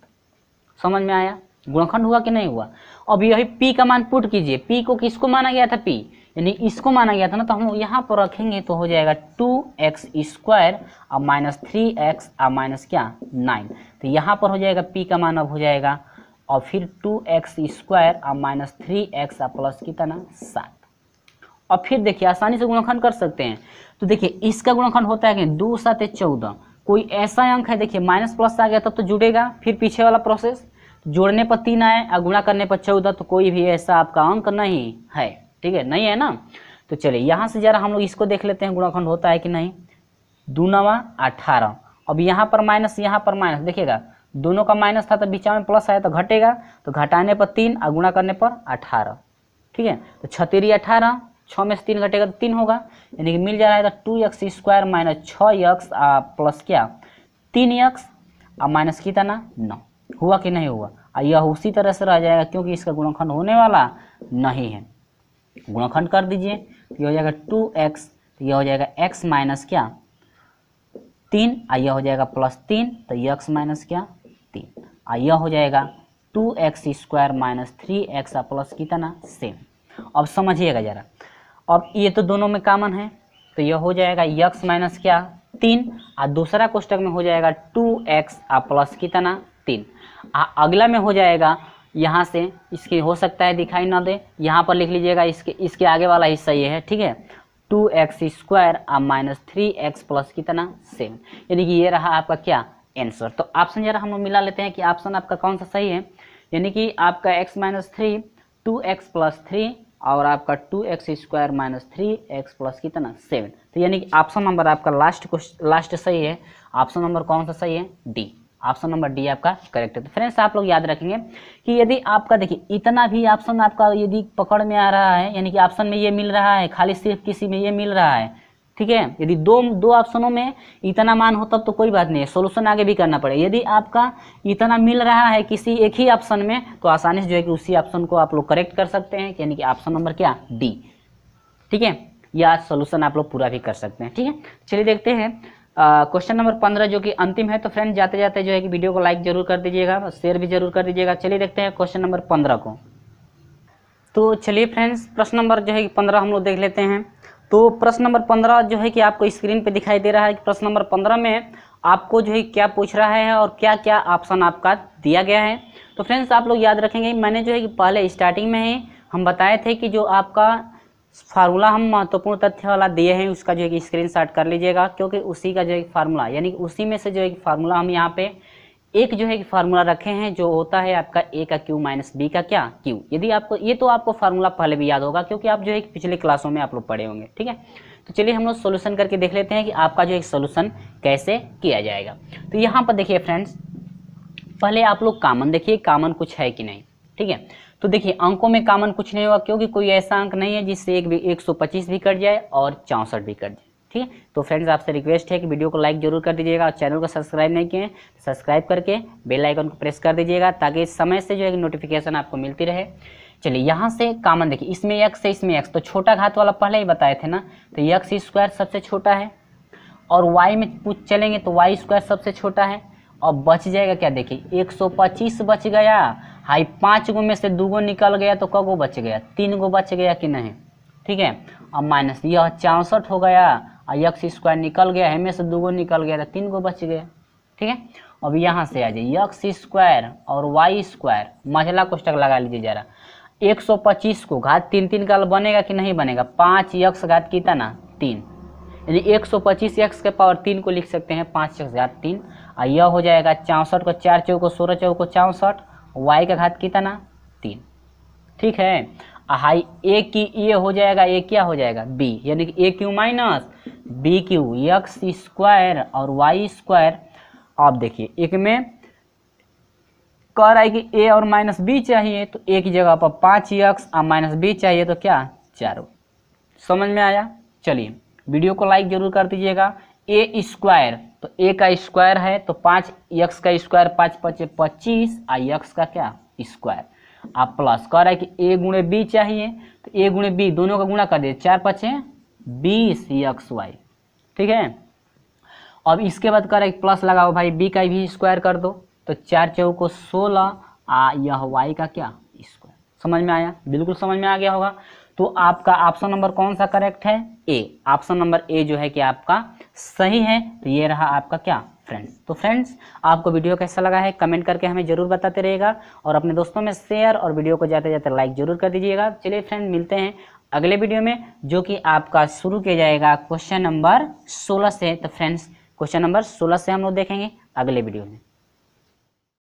समझ में आया गुणखंड हुआ कि नहीं हुआ अब यही पी का मान पुट कीजिए पी को किसको माना गया था पी यानी इसको माना गया था ना तो हम यहाँ पर रखेंगे तो हो जाएगा टू एक्स स्क्वायर और माइनस थ्री एक्स और माइनस क्या नाइन तो यहाँ पर हो जाएगा पी का मान अब हो जाएगा और फिर टू एक्स स्क्वायर और माइनस थ्री एक्स और प्लस कितना सात और फिर देखिए आसानी से गुणाखंड कर सकते हैं तो देखिए इसका गुणाखंड होता है कि दो सात चौदह कोई ऐसा अंक है देखिए माइनस प्लस आ गया तब तो, जुड़ेगा फिर पीछे वाला प्रोसेस तो जोड़ने पर तीन आए और गुणा करने पर चौदह तो कोई भी ऐसा आपका अंक नहीं है ठीक है नहीं है ना तो चलिए यहाँ से जरा हम लोग इसको देख लेते हैं गुणाखंड होता है कि नहीं दो नवा अठारह अब यहाँ पर माइनस यहाँ पर माइनस देखिएगा दोनों का माइनस था तो बीच में प्लस आया तो घटेगा तो घटाने पर तीन और गुणा करने पर अठारह ठीक है तो छतरी अठारह छः में से तीन घटेगा तो तीन होगा यानी कि मिल जा रहा है तो टू एक्स स्क्वायर माइनस छः एक्स प्लस क्या तीन एक्स और माइनस कितना नौ हुआ कि नहीं हुआ और यह उसी तरह से रह जाएगा क्योंकि इसका गुणखंड होने वाला नहीं है गुणाखंड कर दीजिए तो यह हो जाएगा टू एक्स तो यह हो जाएगा एक्स माइनस क्या तीन और यह हो जाएगा प्लस तीन तो एक्स माइनस क्या तीन और यह हो जाएगा two x square minus three x plus कितना सेम अब समझिएगा ज़रा अब ये तो दोनों में कॉमन है तो यह हो जाएगा यक्स माइनस क्या तीन और दूसरा कोष्टक में हो जाएगा टू एक्स और प्लस कितना तीन आ अगला में हो जाएगा यहाँ से इसके हो सकता है दिखाई ना दे यहाँ पर लिख लीजिएगा इसके इसके आगे वाला हिस्सा ये है ठीक है टू एक्स स्क्वायर और माइनस थ्री एक्स प्लस कितना सेवन यानी कि ये रहा आपका क्या आंसर तो ऑप्शन जरा हम लोग मिला लेते हैं कि ऑप्शन आपका कौन सा सही है यानी कि आपका x minus three two x plus three और आपका two x square minus three x plus कितना सेवन तो यानी कि ऑप्शन नंबर आपका लास्ट क्वेश्चन लास्ट सही है ऑप्शन नंबर कौन सा सही है डी ऑप्शन नंबर डी आपका करेक्ट है तो फ्रेंड्स आप लोग याद रखेंगे कि यदि आपका देखिए इतना भी ऑप्शन आपका यदि पकड़ में आ रहा है यानी कि ऑप्शन में ये मिल रहा है खाली सिर्फ किसी में ये मिल रहा है ठीक है यदि दो दो ऑप्शनों में इतना मान हो तब तो कोई बात नहीं है सोल्यूशन आगे भी करना पड़ेगा यदि आपका इतना मिल रहा है किसी एक ही ऑप्शन में तो आसानी से जो है कि उसी ऑप्शन को आप लोग करेक्ट कर सकते हैं यानी कि ऑप्शन नंबर क्या डी ठीक है या सोल्यूशन आप लोग पूरा भी कर सकते हैं ठीक है चलिए देखते हैं क्वेश्चन नंबर पंद्रह जो कि अंतिम है तो फ्रेंड जाते जाते जो है कि वीडियो को लाइक जरूर कर दीजिएगा शेयर भी जरूर कर दीजिएगा चलिए देखते हैं क्वेश्चन नंबर पंद्रह को तो चलिए फ्रेंड्स प्रश्न नंबर जो है कि पंद्रह हम लोग देख लेते हैं तो प्रश्न नंबर पंद्रह जो है कि आपको स्क्रीन पे दिखाई दे रहा है कि प्रश्न नंबर पंद्रह में आपको जो है क्या पूछ रहा है और क्या क्या ऑप्शन आपका दिया गया है तो फ्रेंड्स आप लोग याद रखेंगे मैंने जो है कि पहले स्टार्टिंग में ही हम बताए थे कि जो आपका फार्मूला हम महत्वपूर्ण तथ्य वाला दिए हैं उसका जो है कि स्क्रीन कर लीजिएगा क्योंकि उसी का जो है फार्मूला यानी कि उसी में से जो है फार्मूला हम यहाँ पर एक जो है कि फार्मूला रखे हैं जो होता है आपका ए का क्यू माइनस बी का क्या क्यू यदि आपको ये तो आपको फार्मूला पहले भी याद होगा क्योंकि आप जो है पिछले क्लासों में आप लोग पढ़े होंगे ठीक है तो चलिए हम लोग सोल्यूशन करके देख लेते हैं कि आपका जो है सोल्यूशन कैसे किया जाएगा तो यहाँ पर देखिए फ्रेंड्स पहले आप लोग कामन देखिए कामन कुछ है कि नहीं ठीक है तो देखिए अंकों में कामन कुछ नहीं होगा क्योंकि कोई ऐसा अंक नहीं है जिससे एक भी पच्चीस भी कट जाए और चौंसठ भी कट जाए ठीक है तो फ्रेंड्स आपसे रिक्वेस्ट है कि वीडियो को लाइक जरूर कर दीजिएगा और चैनल को सब्सक्राइब नहीं किए तो सब्सक्राइब करके बेल आइकन को प्रेस कर दीजिएगा ताकि समय से जो है नोटिफिकेशन आपको मिलती रहे चलिए यहाँ से कामन देखिए इसमें यक्स है इसमें यक्स तो छोटा घात वाला पहले ही बताए थे ना तो यक्स स्क्वायर सबसे छोटा है और वाई में पूछ चलेंगे तो वाई स्क्वायर सबसे छोटा है और बच जाएगा क्या देखिए एक बच गया हाई पाँच गो में से दो गो निकल गया तो क गो बच गया तीन गो बच गया कि नहीं ठीक है और माइनस यह चौंसठ हो गया यक्स स्क्वायर निकल गया है में से दो गो निकल गया तो तीन गो बच गया ठीक है अब यहाँ से आ जाइए यक्स स्क्वायर और वाई स्क्वायर मझला कोष्टक लगा लीजिए जरा 125 को घात तीन तीन का बनेगा कि नहीं बनेगा पाँच यक्स घात कितना ना तीन यानी 125 यक्स के पावर तीन को लिख सकते हैं पाँच यक्स घात तीन और यह हो जाएगा चौंसठ को चार को सोलह को चौंसठ वाई का घात कितना ना तीन ठीक है हाई ए की ए हो जाएगा ए क्या हो जाएगा बी यानी कि a q minus b q x square और वाई स्क्वायर आप देखिए एक में कह रहा है कि ए और माइनस बी चाहिए तो एक की जगह पर पाँच एक्स और माइनस बी चाहिए तो क्या चारों समझ में आया चलिए वीडियो को लाइक जरूर कर दीजिएगा ए स्क्वायर तो ए का स्क्वायर है तो पाँच एक्स का स्क्वायर पाँच पच्चीस और एक्स का क्या स्क्वायर आप प्लस कह रहा है कि ए गुणे बी चाहिए तो ए गुणे बी दोनों का गुणा कर दिए चार पचे बीस एक्स वाई ठीक है अब इसके बाद कह रहा है कि प्लस लगाओ भाई बी का भी स्क्वायर कर दो तो चार चौ को सोलह आ यह वाई का क्या स्क्वायर समझ में आया बिल्कुल समझ में आ गया होगा तो आपका ऑप्शन नंबर कौन सा करेक्ट है ए ऑप्शन नंबर ए जो है कि आपका सही है तो ये रहा आपका क्या फ्रेंड्स तो फ्रेंड्स आपको वीडियो कैसा लगा है कमेंट करके हमें ज़रूर बताते रहेगा और अपने दोस्तों में शेयर और वीडियो को जाते जाते लाइक ज़रूर कर दीजिएगा चलिए फ्रेंड मिलते हैं अगले वीडियो में जो कि आपका शुरू किया जाएगा क्वेश्चन नंबर सोलह से तो फ्रेंड्स क्वेश्चन नंबर सोलह से हम लोग देखेंगे अगले वीडियो में